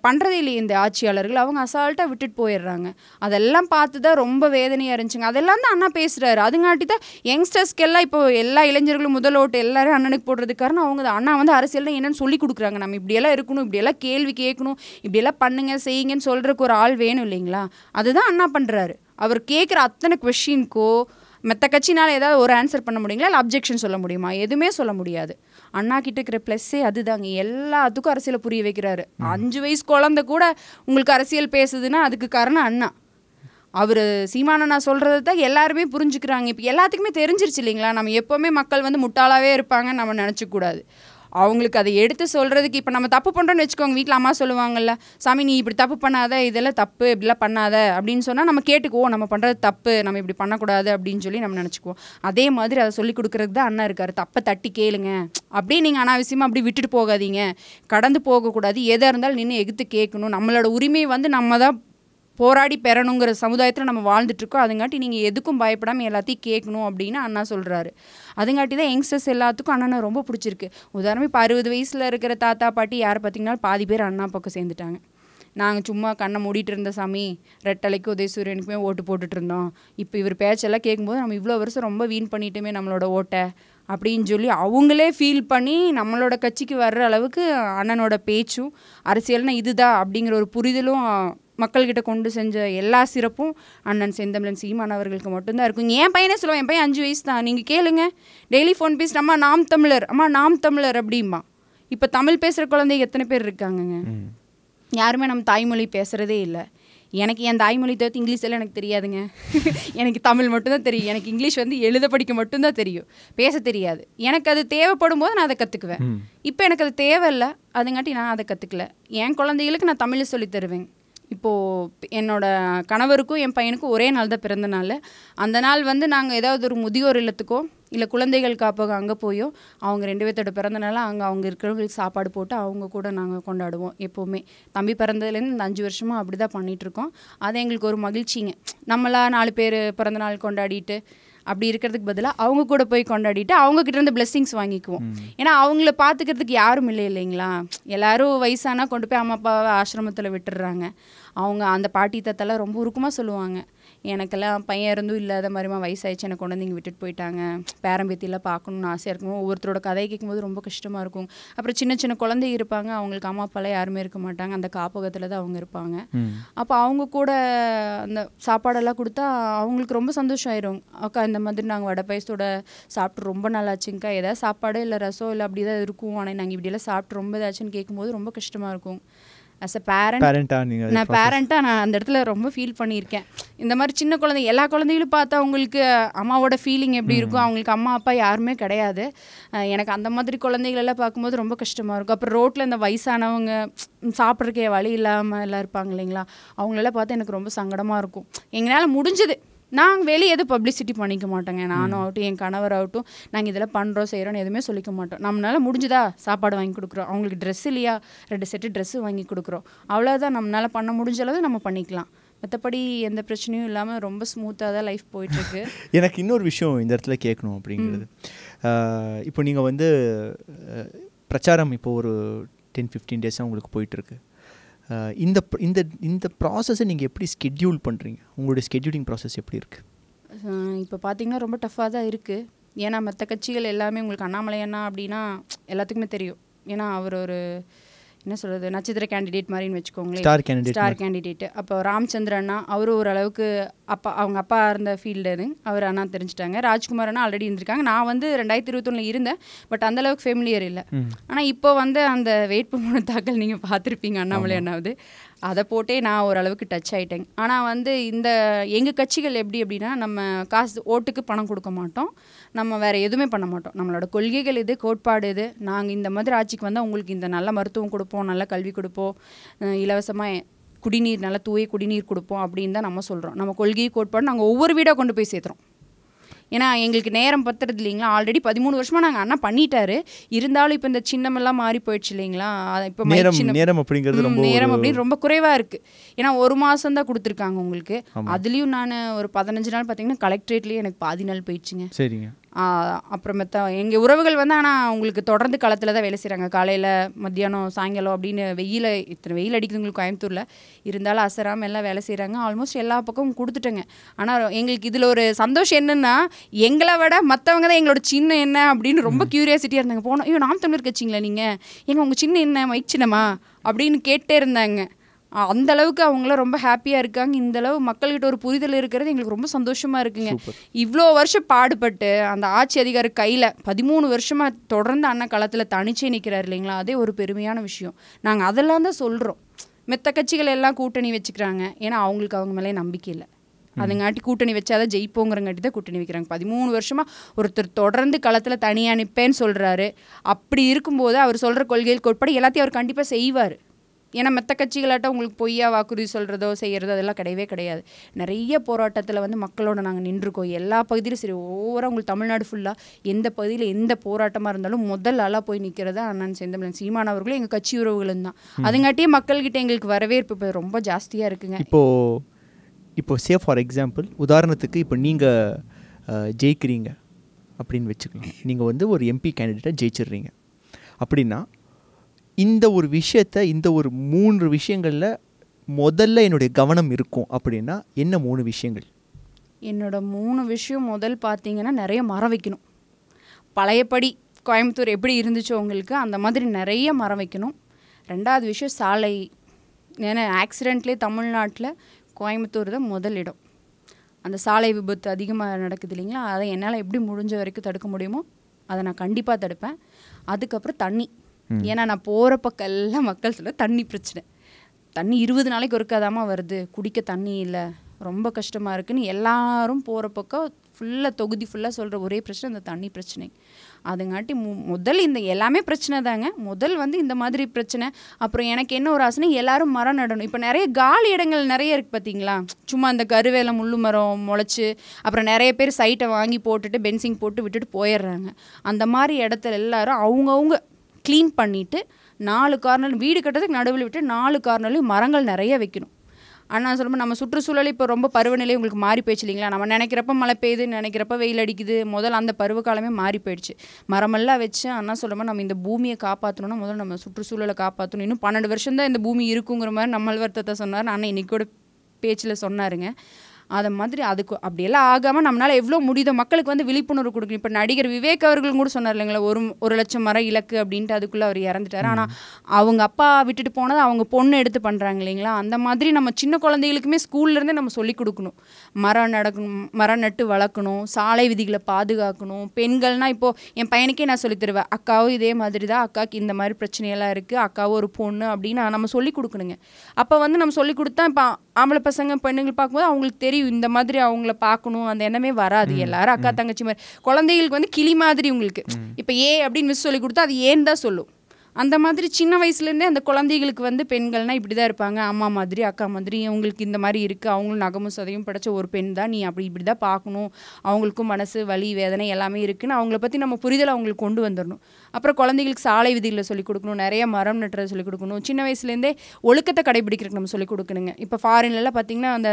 Speaker 2: பண்ணுறதே இல்லையே இந்த ஆட்சியாளர்கள் அவங்க அசால்ட்டாக விட்டுட்டு போயிடுறாங்க அதெல்லாம் பார்த்து தான் ரொம்ப வேதனையாக இருந்துச்சுங்க அதெல்லாம் தான் அண்ணா பேசுகிறாரு அதுங்காட்டி தான் யங்ஸ்டர்ஸ்க்கெல்லாம் இப்போ எல்லா இளைஞர்களும் முதல் ஓட்டு எல்லாரும் அண்ணனுக்கு போடுறது காரணம் அவங்க அண்ணா வந்து அரசியல் என்னென்னு சொல்லி கொடுக்குறாங்க நம்ம இப்படியெல்லாம் இருக்கணும் இப்படியெல்லாம் கேள்வி கேட்கணும் இப்படியெல்லாம் பண்ணுங்க செய்யுங்கன்னு சொல்கிறதுக்கு ஒரு ஆள் வேணும் இல்லைங்களா அதுதான் அண்ணா பண்ணுறாரு அவர் கேட்குற அத்தனை கொஷினுக்கோ மற்ற கட்சினால் ஏதாவது ஒரு ஆன்சர் பண்ண முடியுங்களா இல்லை அப்ஜெக்ஷன் சொல்ல முடியுமா எதுவுமே சொல்ல முடியாது அண்ணா கிட்ட இருக்கிற ப்ளஸ்ஸே அதுதாங்க எல்லாத்துக்கும் அரசியலை புரிய வைக்கிறாரு அஞ்சு வயசு குழந்த கூட உங்களுக்கு அரசியல் பேசுதுன்னா அதுக்கு காரணம் அண்ணா அவர் சீமானண்ணா சொல்கிறது தான் எல்லாருமே புரிஞ்சுக்கிறாங்க இப்போ எல்லாத்துக்குமே தெரிஞ்சிருச்சு இல்லைங்களா நம்ம எப்போவுமே மக்கள் வந்து முட்டாளாகவே இருப்பாங்கன்னு நம்ம நினச்சிக்கூடாது அவங்களுக்கு அதை எடுத்து சொல்கிறதுக்கு இப்போ நம்ம தப்பு பண்ணுறோன்னு வச்சுக்கோங்க வீட்டில் அம்மா சொல்லுவாங்கல்ல சாமி நீ இப்படி தப்பு பண்ணாத இதெல்லாம் தப்பு இப்படிலாம் பண்ணாத அப்படின்னு சொன்னால் நம்ம கேட்டுக்குவோம் நம்ம பண்ணுறது தப்பு நம்ம இப்படி பண்ணக்கூடாது அப்படின்னு சொல்லி நம்ம நினச்சிக்குவோம் அதே மாதிரி அதை சொல்லி கொடுக்குறது தான் அண்ணா இருக்கார் தப்பை தட்டி கேளுங்க அப்படியே நீங்கள் அனாவசியமாக அப்படி விட்டுட்டு போகாதீங்க கடந்து போகக்கூடாது எதாக இருந்தாலும் நின்று எகுத்து கேட்கணும் நம்மளோட உரிமையை வந்து நம்ம தான் போராடி பெறணுங்கிற சமுதாயத்தில் நம்ம வாழ்ந்துட்டுருக்கோம் அதுங்காட்டி நீங்கள் எதுக்கும் பயப்படாமல் எல்லாத்தையும் கேட்கணும் அப்படின்னு அண்ணா சொல்கிறாரு அதுங்காட்டி தான் யங்ஸ்டர்ஸ் எல்லாத்துக்கும் அண்ணனை ரொம்ப பிடிச்சிருக்கு உதாரணம் இப்போ அறுபது வயசில் இருக்கிற தாத்தா பாட்டி யார் பார்த்திங்கனாலும் பாதி பேர் அண்ணா பக்கம் சேர்ந்துட்டாங்க நாங்கள் சும்மா கண்ணை மூடிட்டு இருந்த சாமி ரெட்டலைக்கு உதயசூரியனுக்குமே ஓட்டு போட்டுட்டு இருந்தோம் இப்போ இவர் பேச்செல்லாம் கேட்கும்போது நம்ம இவ்வளோ வருஷம் ரொம்ப வீண் பண்ணிட்டுமே நம்மளோட ஓட்டை அப்படின்னு சொல்லி அவங்களே ஃபீல் பண்ணி நம்மளோட கட்சிக்கு வர்ற அளவுக்கு அண்ணனோட பேச்சும் அரசியல்னால் இதுதான் அப்படிங்கிற ஒரு புரிதலும் மக்கள்கிட்ட கொண்டு செஞ்ச எல்லா சிறப்பும் அண்ணன் செந்தமிழன் சீமான் அவர்களுக்கு மட்டும்தான் இருக்கும் என் பையனே சொல்லுவேன் என் பையன் அஞ்சு வயசு தான் நீங்கள் கேளுங்க டெய்லி ஃபோன் பேசுகிற அம்மா நாம் தமிழர் அம்மா நாம் தமிழர் அப்படிம்பா இப்போ தமிழ் பேசுகிற குழந்தை எத்தனை பேர் இருக்காங்கங்க யாருமே நம்ம தாய்மொழி பேசுகிறதே இல்லை எனக்கு என் தாய்மொழி தவிர்த்து இங்கிலீஷ் எல்லாம் எனக்கு தெரியாதுங்க எனக்கு தமிழ் மட்டும்தான் தெரியும் எனக்கு இங்கிலீஷ் வந்து எழுத படிக்க மட்டும்தான் தெரியும் பேச தெரியாது எனக்கு அது தேவைப்படும் போது நான் அதை கற்றுக்குவேன் இப்போ எனக்கு அது தேவையில்லை அதுங்காட்டி நான் அதை கற்றுக்கல என் குழந்தைகளுக்கு நான் தமிழை சொல்லி தருவேன் இப்போது என்னோடய கணவருக்கும் என் பையனுக்கும் ஒரே நாள் தான் பிறந்த நாள் அந்த நாள் வந்து நாங்கள் ஏதாவது ஒரு முதியோர் இல்லத்துக்கோ இல்லை குழந்தைகள் காப்பக அங்கே போயோ அவங்க ரெண்டு பேர்த்தோட பிறந்தனால அங்கே அவங்க இருக்கிறவங்களுக்கு சாப்பாடு போட்டு அவங்க கூட நாங்கள் கொண்டாடுவோம் எப்போவுமே தம்பி பிறந்ததுலேருந்து இந்த அஞ்சு வருஷமாக அப்படி தான் பண்ணிகிட்ருக்கோம் அது எங்களுக்கு ஒரு மகிழ்ச்சிங்க நம்மளா நாலு பேர் பிறந்தநாள் கொண்டாடிட்டு அப்படி இருக்கிறதுக்கு பதிலாக அவங்க கூட போய் கொண்டாடிட்டு அவங்கக்கிட்ட இருந்து பிளெஸ்ஸிங்ஸ் வாங்கிக்குவோம் ஏன்னா அவங்கள பார்த்துக்கிறதுக்கு யாரும் இல்லை இல்லைங்களா எல்லோரும் வயசானால் கொண்டு போய் அம்மா அப்பாவை ஆசிரமத்தில் விட்டுடுறாங்க அவங்க அந்த பாட்டி தத்தெல்லாம் ரொம்ப உருக்கமாக சொல்லுவாங்க எனக்கெல்லாம் பையன் இருந்தும் இல்லாத மாதிரிமா வயசாயிடுச்சு எனக்கு கொண்டு வந்து இங்கே விட்டுட்டு போயிட்டாங்க பேரம்பேத்தியெல்லாம் பார்க்கணுன்னு ஆசையாக இருக்கும் ஒவ்வொருத்தரோட கதையை கேட்கும்போது ரொம்ப கஷ்டமாக இருக்கும் அப்புறம் சின்ன சின்ன குழந்தை இருப்பாங்க அவங்களுக்கு அம்மா அப்பாலாம் யாருமே இருக்க மாட்டாங்க அந்த காப்பகத்தில் தான் அவங்க இருப்பாங்க அப்போ அவங்க கூட அந்த சாப்பாடெல்லாம் கொடுத்தா அவங்களுக்கு ரொம்ப சந்தோஷம் ஆயிரும் அக்கா இந்த மாதிரி நாங்கள் வடை பாயசத்தோட சாப்பிட்டு ரொம்ப நல்லாச்சுங்கக்கா ஏதாவது சாப்பாடோ இல்லை ரசம் இல்லை அப்படி தான் இருக்கும் ஆனால் நாங்கள் இப்படியெல்லாம் சாப்பிட்டு ரொம்ப இதாச்சுன்னு கேட்கும்போது ரொம்ப கஷ்டமாக இருக்கும் அஸ் அ பேரண்ட் நீங்கள் நான் பேரண்ட்டாக நான் அந்த இடத்துல ரொம்ப ஃபீல் பண்ணியிருக்கேன் இந்த மாதிரி சின்ன குழந்தை எல்லா குழந்தைகளும் பார்த்தா அவங்களுக்கு அம்மாவோட ஃபீலிங் எப்படி இருக்கும் அவங்களுக்கு அம்மா அப்பா யாருமே கிடையாது எனக்கு அந்த மாதிரி குழந்தைகளெல்லாம் பார்க்கும்போது ரொம்ப கஷ்டமாக இருக்கும் அப்புறம் ரோட்டில் இந்த வயசானவங்க சாப்பிட்றக்கே வழி இல்லாமல் எல்லாம் இருப்பாங்க இல்லைங்களா அவங்களெல்லாம் பார்த்து எனக்கு ரொம்ப சங்கடமாக இருக்கும் எங்களால் முடிஞ்சது நாங்கள் வெளியே எதுவும் பப்ளிசிட்டி பண்ணிக்க மாட்டோங்க நானும் ஆகட்டும் என் கணவர் ஆகட்டும் நாங்கள் இதெல்லாம் பண்ணுறோம் செய்கிறோம்னு எதுவுமே சொல்லிக்க மாட்டோம் நம்மளால் முடிஞ்சுதா சாப்பாடு வாங்கி கொடுக்குறோம் அவங்களுக்கு ட்ரெஸ் இல்லையா ரெண்டு செட்டு ட்ரெஸ்ஸு வாங்கி கொடுக்குறோம் அவ்வளோதான் நம்மளால் பண்ண முடிஞ்ச அளவு நம்ம பண்ணிக்கலாம் மற்றபடி எந்த பிரச்சனையும் இல்லாமல் ரொம்ப ஸ்மூத்தாக தான் லைஃப் போயிட்டுருக்கு
Speaker 1: எனக்கு இன்னொரு விஷயம் இந்த இடத்துல கேட்கணும் அப்படிங்கிறது இப்போ நீங்கள் வந்து பிரச்சாரம் இப்போ ஒரு டென் ஃபிஃப்டீன் டேஸாக உங்களுக்கு போயிட்டுருக்கு இந்த இந்த இந்த ப்ராசஸை நீங்கள் எப்படி ஸ்கெட்யூல் பண்ணுறீங்க உங்களுடைய ஸ்கெட்யூலிங் ப்ராசஸ் எப்படி இருக்குது
Speaker 2: இப்போ பார்த்தீங்கன்னா ரொம்ப டஃப்பாக தான் இருக்குது ஏன்னா மற்ற கட்சிகள் எல்லாமே உங்களுக்கு அண்ணாமலை அண்ணா அப்படின்னா எல்லாத்துக்குமே தெரியும் ஏன்னா அவர் ஒரு என்ன சொல்கிறது நட்சத்திர கேண்டிடேட் மாதிரின்னு வச்சுக்கோங்களேன் ஸ்டார் கேண்டிடேட் ஸ்டார் கேண்டிடேட் அப்போ ராமச்சந்திரன்னா அவர் ஓரளவுக்கு அப்பா அவங்க அப்பா இருந்த ஃபீல்டு அவர் அண்ணா தெரிஞ்சிட்டாங்க ராஜ்குமார்னா ஆல்ரெடி இருந்திருக்காங்க நான் வந்து ரெண்டாயிரத்தி இருபத்தொன்னு இருந்தேன் பட் அந்தளவுக்கு ஃபேமிலியர் இல்லை ஆனால் இப்போ வந்து அந்த வேட்புமனு தாக்கல் நீங்கள் பார்த்துருப்பீங்க அண்ணாமலை அண்ணாவது அதை போட்டே நான் ஓரளவுக்கு டச் ஆகிட்டேங்க ஆனால் வந்து இந்த எங்கள் கட்சிகள் எப்படி அப்படின்னா நம்ம காசு ஓட்டுக்கு பணம் கொடுக்க மாட்டோம் நம்ம வேறு எதுவுமே பண்ண மாட்டோம் நம்மளோட கொள்கைகள் இது கோட்பாடு இது நாங்கள் இந்த மாதிரி ஆட்சிக்கு வந்தால் உங்களுக்கு இந்த நல்ல மருத்துவம் கொடுப்போம் நல்ல கல்வி கொடுப்போம் இலவசமாக குடிநீர் நல்ல தூய குடிநீர் கொடுப்போம் அப்படின்னு தான் நம்ம சொல்கிறோம் நம்ம கொள்கை கோட்பாடு நாங்கள் ஒவ்வொரு வீடாக கொண்டு போய் சேர்த்துறோம் ஏன்னா எங்களுக்கு நேரம் பத்துறது இல்லைங்களா ஆல்ரெடி பதிமூணு வருஷமா நாங்கள் அண்ணா பண்ணிட்டாரு இருந்தாலும் இப்போ இந்த சின்னமெல்லாம் மாறி போயிடுச்சு இல்லைங்களா இப்போ நேரம்
Speaker 1: அப்படிங்கிறது நேரம் அப்படின்னு
Speaker 2: ரொம்ப குறைவாக இருக்கு ஏன்னா ஒரு மாதம் தான் கொடுத்துருக்காங்க உங்களுக்கு அதுலேயும் நான் ஒரு பதினஞ்சு நாள் பார்த்தீங்கன்னா கலெக்டரேட்லேயே எனக்கு பாதி நாள் போயிடுச்சுங்க சரிங்க அப்புறமேத்த எங்கள் உறவுகள் வந்து ஆனால் அவங்களுக்கு தொடர்ந்து களத்தில் தான் வேலை செய்கிறாங்க காலையில் மத்தியானம் சாயங்காலம் அப்படின்னு வெயில் இத்தனை வெயில் அடிக்குதுங்களுக்கு கோயம்புத்தூரில் இருந்தாலும் அசராமல் எல்லாம் வேலை செய்கிறாங்க ஆல்மோஸ்ட் எல்லா பக்கமும் கொடுத்துட்டேங்க ஆனால் எங்களுக்கு இதில் ஒரு சந்தோஷம் என்னென்னா எங்களை விட மற்றவங்க தான் எங்களோட சின்ன என்ன அப்படின்னு ரொம்ப க்யூரியாசிட்டியாக இருந்தாங்க போனோம் ஐயோ நாம் தமிழர் கட்சிங்களா நீங்கள் எங்கள் உங்கள் சின்ன என்ன மைக் சின்னமா அப்படின்னு கேட்டே இருந்தாங்க அந்த அளவுக்கு அவங்களாம் ரொம்ப ஹாப்பியாக இருக்காங்க இந்த அளவு மக்கள்கிட்ட ஒரு புரிதல் இருக்கிறது எங்களுக்கு ரொம்ப சந்தோஷமாக இருக்குங்க இவ்வளோ வருஷம் பாடுபட்டு அந்த ஆட்சி அதிகாரி கையில் பதிமூணு வருஷமாக தொடர்ந்து அண்ணா களத்தில் தனிச்சே நிற்கிறார் இல்லைங்களா அதே ஒரு பெருமையான விஷயம் நாங்கள் அதெல்லாம் தான் சொல்கிறோம் மெத்த கட்சிகள் எல்லாம் கூட்டணி வச்சுக்கிறாங்க ஏன்னா அவங்களுக்கு அவங்க மேலே நம்பிக்கை இல்லை அதுங்காட்டி கூட்டணி வச்சாதான் ஜெயிப்போங்கிறங்காட்டி தான் கூட்டணி வைக்கிறாங்க பதிமூணு வருஷமாக ஒருத்தர் தொடர்ந்து களத்தில் தனியாக நிற்பேன்னு சொல்கிறாரு அப்படி இருக்கும்போது அவர் சொல்கிற கொள்கைகள் உட்பட எல்லாத்தையும் அவர் கண்டிப்பாக செய்வார் ஏன்னா மற்ற கட்சிகளாட்ட உங்களுக்கு பொய்யா வாக்குறுதி சொல்கிறதோ செய்கிறதோ அதெல்லாம் கிடையவே கிடையாது நிறைய போராட்டத்தில் வந்து மக்களோட நாங்கள் நின்றுருக்கோம் எல்லா பகுதியிலும் சரி ஓவராக உங்களுக்கு தமிழ்நாடு ஃபுல்லாக எந்த பகுதியில் எந்த போராட்டமாக இருந்தாலும் முதல் ஆளாக போய் நிற்கிறது அண்ணன் செந்தமிழன் சீமான அவர்களும் எங்கள் கட்சி உறவுகளும் தான் அதுங்காட்டியே மக்கள்கிட்ட எங்களுக்கு வரவேற்பு இப்போ ரொம்ப ஜாஸ்தியாக இருக்குங்க
Speaker 1: இப்போது இப்போ சே ஃபார் எக்ஸாம்பிள் உதாரணத்துக்கு இப்போ நீங்கள் ஜெயிக்கிறீங்க அப்படின்னு வச்சுக்கலாம் நீங்கள் வந்து ஒரு எம்பி கேண்டிடேட்டாக ஜெயிச்சிடுறீங்க அப்படின்னா இந்த ஒரு விஷயத்த இந்த ஒரு மூன்று விஷயங்களில் முதல்ல என்னுடைய கவனம் இருக்கும் அப்படின்னா என்ன மூணு விஷயங்கள்
Speaker 2: என்னோடய மூணு விஷயம் முதல் பார்த்தீங்கன்னா நிறைய மரம் வைக்கணும் பழையபடி கோயம்புத்தூர் எப்படி இருந்துச்சோ உங்களுக்கு அந்த மாதிரி நிறைய மரம் வைக்கணும் ரெண்டாவது விஷயம் சாலை ஏன்னா ஆக்சிடெண்ட்லேயே தமிழ்நாட்டில் கோயம்புத்தூர் தான் முதல் இடம் அந்த சாலை விபத்து அதிகமாக நடக்குது இல்லைங்களா அதை என்னால் எப்படி முடிஞ்ச வரைக்கும் தடுக்க முடியுமோ அதை நான் கண்டிப்பாக தடுப்பேன் அதுக்கப்புறம் தண்ணி ஏன்னா நான் போகிற எல்லாம் மக்கள் சொல்ல தண்ணி பிரச்சனை தண்ணி இருபது நாளைக்கு ஒருக்காதாமா வருது குடிக்க தண்ணி இல்லை ரொம்ப கஷ்டமாக இருக்குன்னு எல்லாரும் போகிற பக்கம் ஃபுல்லாக தொகுதி ஃபுல்லாக சொல்கிற ஒரே பிரச்சனை இந்த தண்ணி பிரச்சனை அதுங்காட்டி மு முதல் இந்த எல்லாமே பிரச்சனை தாங்க முதல் வந்து இந்த மாதிரி பிரச்சனை அப்புறம் எனக்கு என்ன ஒரு ஆசைனா எல்லாரும் மரம் நடணும் இப்போ நிறைய காலி இடங்கள் நிறைய இருக்குது பார்த்தீங்களா சும்மா அந்த கருவேல முள்ளு மரம் முளைச்சி அப்புறம் நிறைய பேர் சைட்டை வாங்கி போட்டுட்டு பென்சிங் போட்டு விட்டுட்டு போயிடுறாங்க அந்த மாதிரி இடத்துல எல்லாரும் அவங்கவுங்க க்ளீன் பண்ணிவிட்டு நாலு கார்னர் வீடு கட்டுறதுக்கு நடுவில் விட்டு நாலு கார்னர்லையும் மரங்கள் நிறைய வைக்கணும் ஆனால் சொல்லும்போது நம்ம சுற்றுச்சூழல் இப்போ ரொம்ப பருவநிலை உங்களுக்கு மாறி போயிடுச்சு இல்லைங்களா நம்ம நினைக்கிறப்ப மழை பெய்யுது நினைக்கிறப்ப வெயில் அடிக்குது முதல்ல அந்த பருவ காலமே மாறி போயிடுச்சு மரமெல்லாம் வச்சு ஆனால் சொல்லும்போது நம்ம இந்த பூமியை காப்பாற்றணும்னா முதல்ல நம்ம சுற்றுச்சூழலை காப்பாற்றணும் இன்னும் பன்னெண்டு வருஷம் தான் இந்த பூமி இருக்குங்கிற மாதிரி நம்மள் வருத்தத்தை சொன்னார் ஆனால் இன்றைக்கூட கூட பேச்சில் சொன்னாருங்க அதை மாதிரி அதுக்கு அப்படியெல்லாம் ஆகாமல் நம்மளால் எவ்வளோ முடியுதோ மக்களுக்கு வந்து விழிப்புணர்வு கொடுக்கணும் இப்போ நடிகர் விவேக் அவர்களும் கூட சொன்னார் இல்லைங்களா ஒரு ஒரு லட்சம் மரம் இலக்கு அப்படின்ட்டு அதுக்குள்ளே அவர் இறந்துட்டார் ஆனால் அவங்க அப்பா விட்டுட்டு போனது அவங்க பொண்ணு எடுத்து பண்ணுறாங்க இல்லைங்களா அந்த மாதிரி நம்ம சின்ன குழந்தைகளுக்குமே ஸ்கூல்லேருந்தே நம்ம சொல்லிக் கொடுக்கணும் மரம் நடக்கணும் மரம் நட்டு வளர்க்கணும் சாலை விதிகளை பாதுகாக்கணும் பெண்கள்னால் இப்போது என் பையனுக்கே நான் சொல்லி தருவேன் அக்காவும் இதே மாதிரி தான் அக்காவுக்கு இந்த மாதிரி பிரச்சனையெல்லாம் இருக்குது அக்காவும் ஒரு பொண்ணு அப்படின்னு நம்ம சொல்லிக் கொடுக்கணுங்க அப்போ வந்து நம்ம சொல்லிக் கொடுத்தா இப்போ ஆம்பளை பசங்க பெண்ணுங்கள் பார்க்கும்போது அவங்களுக்கு தெரியும் இந்த மாதிரி அவங்கள பார்க்கணும் அந்த எண்ணமே வராது எல்லாரும் அக்கா தங்கச்சி மாதிரி குழந்தைகளுக்கு வந்து கிளி மாதிரி உங்களுக்கு இப்போ ஏ அப்படின்னு மிஸ் சொல்லி கொடுத்தா அது ஏன் தான் சொல்லும் அந்த மாதிரி சின்ன வயசுலேருந்தே அந்த குழந்தைகளுக்கு வந்து பெண்கள்னால் இப்படி தான் இருப்பாங்க அம்மா மாதிரி அக்கா மாதிரி அவங்களுக்கு இந்த மாதிரி இருக்குது அவங்களும் நகமும் சதையும் படைச்ச ஒரு பெண் தான் நீ அப்படி இப்படி தான் பார்க்கணும் அவங்களுக்கும் மனசு வலி வேதனை எல்லாமே இருக்குதுன்னு அவங்கள பற்றி நம்ம புரிதல் அவங்களுக்கு கொண்டு வந்துடணும் அப்புறம் குழந்தைகளுக்கு சாலை விதிகளை சொல்லிக் கொடுக்கணும் நிறைய மரம் நட்டுறதை சொல்லிக் கொடுக்கணும் சின்ன வயசுலேருந்தே ஒழுக்கத்தை கடைபிடிக்கிறதுக்கு நம்ம சொல்லிக் கொடுக்கணுங்க இப்போ ஃபாரின்லலாம் பார்த்தீங்கன்னா அந்த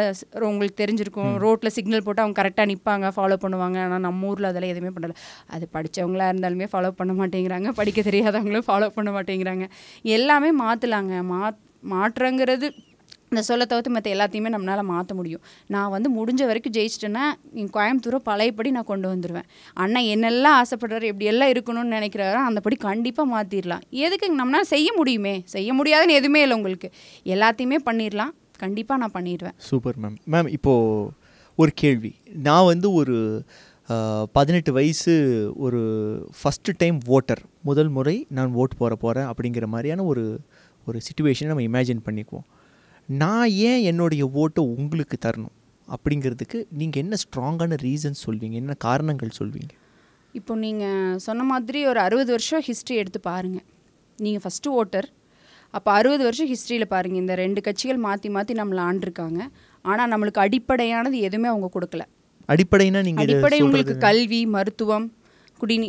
Speaker 2: உங்களுக்கு தெரிஞ்சிருக்கும் ரோட்டில் சிக்னல் போட்டு அவங்க கரெக்டாக நிற்பாங்க ஃபாலோ பண்ணுவாங்க ஆனால் நம்ம ஊரில் அதெல்லாம் எதுவுமே பண்ணல அது படித்தவங்களாக இருந்தாலுமே ஃபாலோ பண்ண மாட்டேங்கிறாங்க படிக்க தெரியாதவங்களும் ஃபாலோ பண்ண மாட்டேங்கிறாங்க எல்லாமே மாற்றலாங்க மா மாற்றங்கிறது இந்த சொல்ல தவிர்த்து மற்ற எல்லாத்தையுமே நம்மளால் மாற்ற முடியும் நான் வந்து முடிஞ்ச வரைக்கும் ஜெயிச்சிட்டேன்னா என் கோயம்புத்தூரை பழையபடி நான் கொண்டு வந்துடுவேன் அண்ணா என்னெல்லாம் ஆசைப்படுறாரு எப்படியெல்லாம் இருக்கணும்னு நினைக்கிறாரோ அந்தபடி கண்டிப்பாக மாற்றிடலாம் எதுக்கு நம்மளால் செய்ய முடியுமே செய்ய முடியாதுன்னு எதுவுமே இல்லை உங்களுக்கு எல்லாத்தையுமே பண்ணிடலாம் கண்டிப்பாக நான் பண்ணிடுவேன்
Speaker 1: சூப்பர் மேம் மேம் இப்போது ஒரு கேள்வி நான் வந்து ஒரு பதினெட்டு வயசு ஒரு ஃபஸ்ட்டு டைம் ஓட்டர் முதல் முறை நான் ஓட்டு போகிற போகிறேன் அப்படிங்கிற மாதிரியான ஒரு ஒரு சுச்சுவேஷனை நம்ம இமேஜின் பண்ணிக்குவோம் நான் ஏன் என்னுடைய ஓட்டை உங்களுக்கு தரணும் அப்படிங்கிறதுக்கு நீங்கள் என்ன ஸ்ட்ராங்கான ரீசன்ஸ் சொல்வீங்க என்ன காரணங்கள் சொல்வீங்க
Speaker 2: இப்போ நீங்கள் சொன்ன மாதிரி ஒரு அறுபது வருஷம் ஹிஸ்ட்ரி எடுத்து பாருங்கள் நீங்கள் ஃபஸ்ட்டு ஓட்டர் அப்போ அறுபது வருஷம் ஹிஸ்ட்ரியில் பாருங்கள் இந்த ரெண்டு கட்சிகள் மாற்றி மாற்றி நம்மளை ஆண்டிருக்காங்க ஆனால் நம்மளுக்கு அடிப்படையானது எதுவுமே அவங்க கொடுக்கல
Speaker 1: அடிப்படைனா நீங்கள் அடிப்படை உங்களுக்கு கல்வி
Speaker 2: மருத்துவம் குடிநீ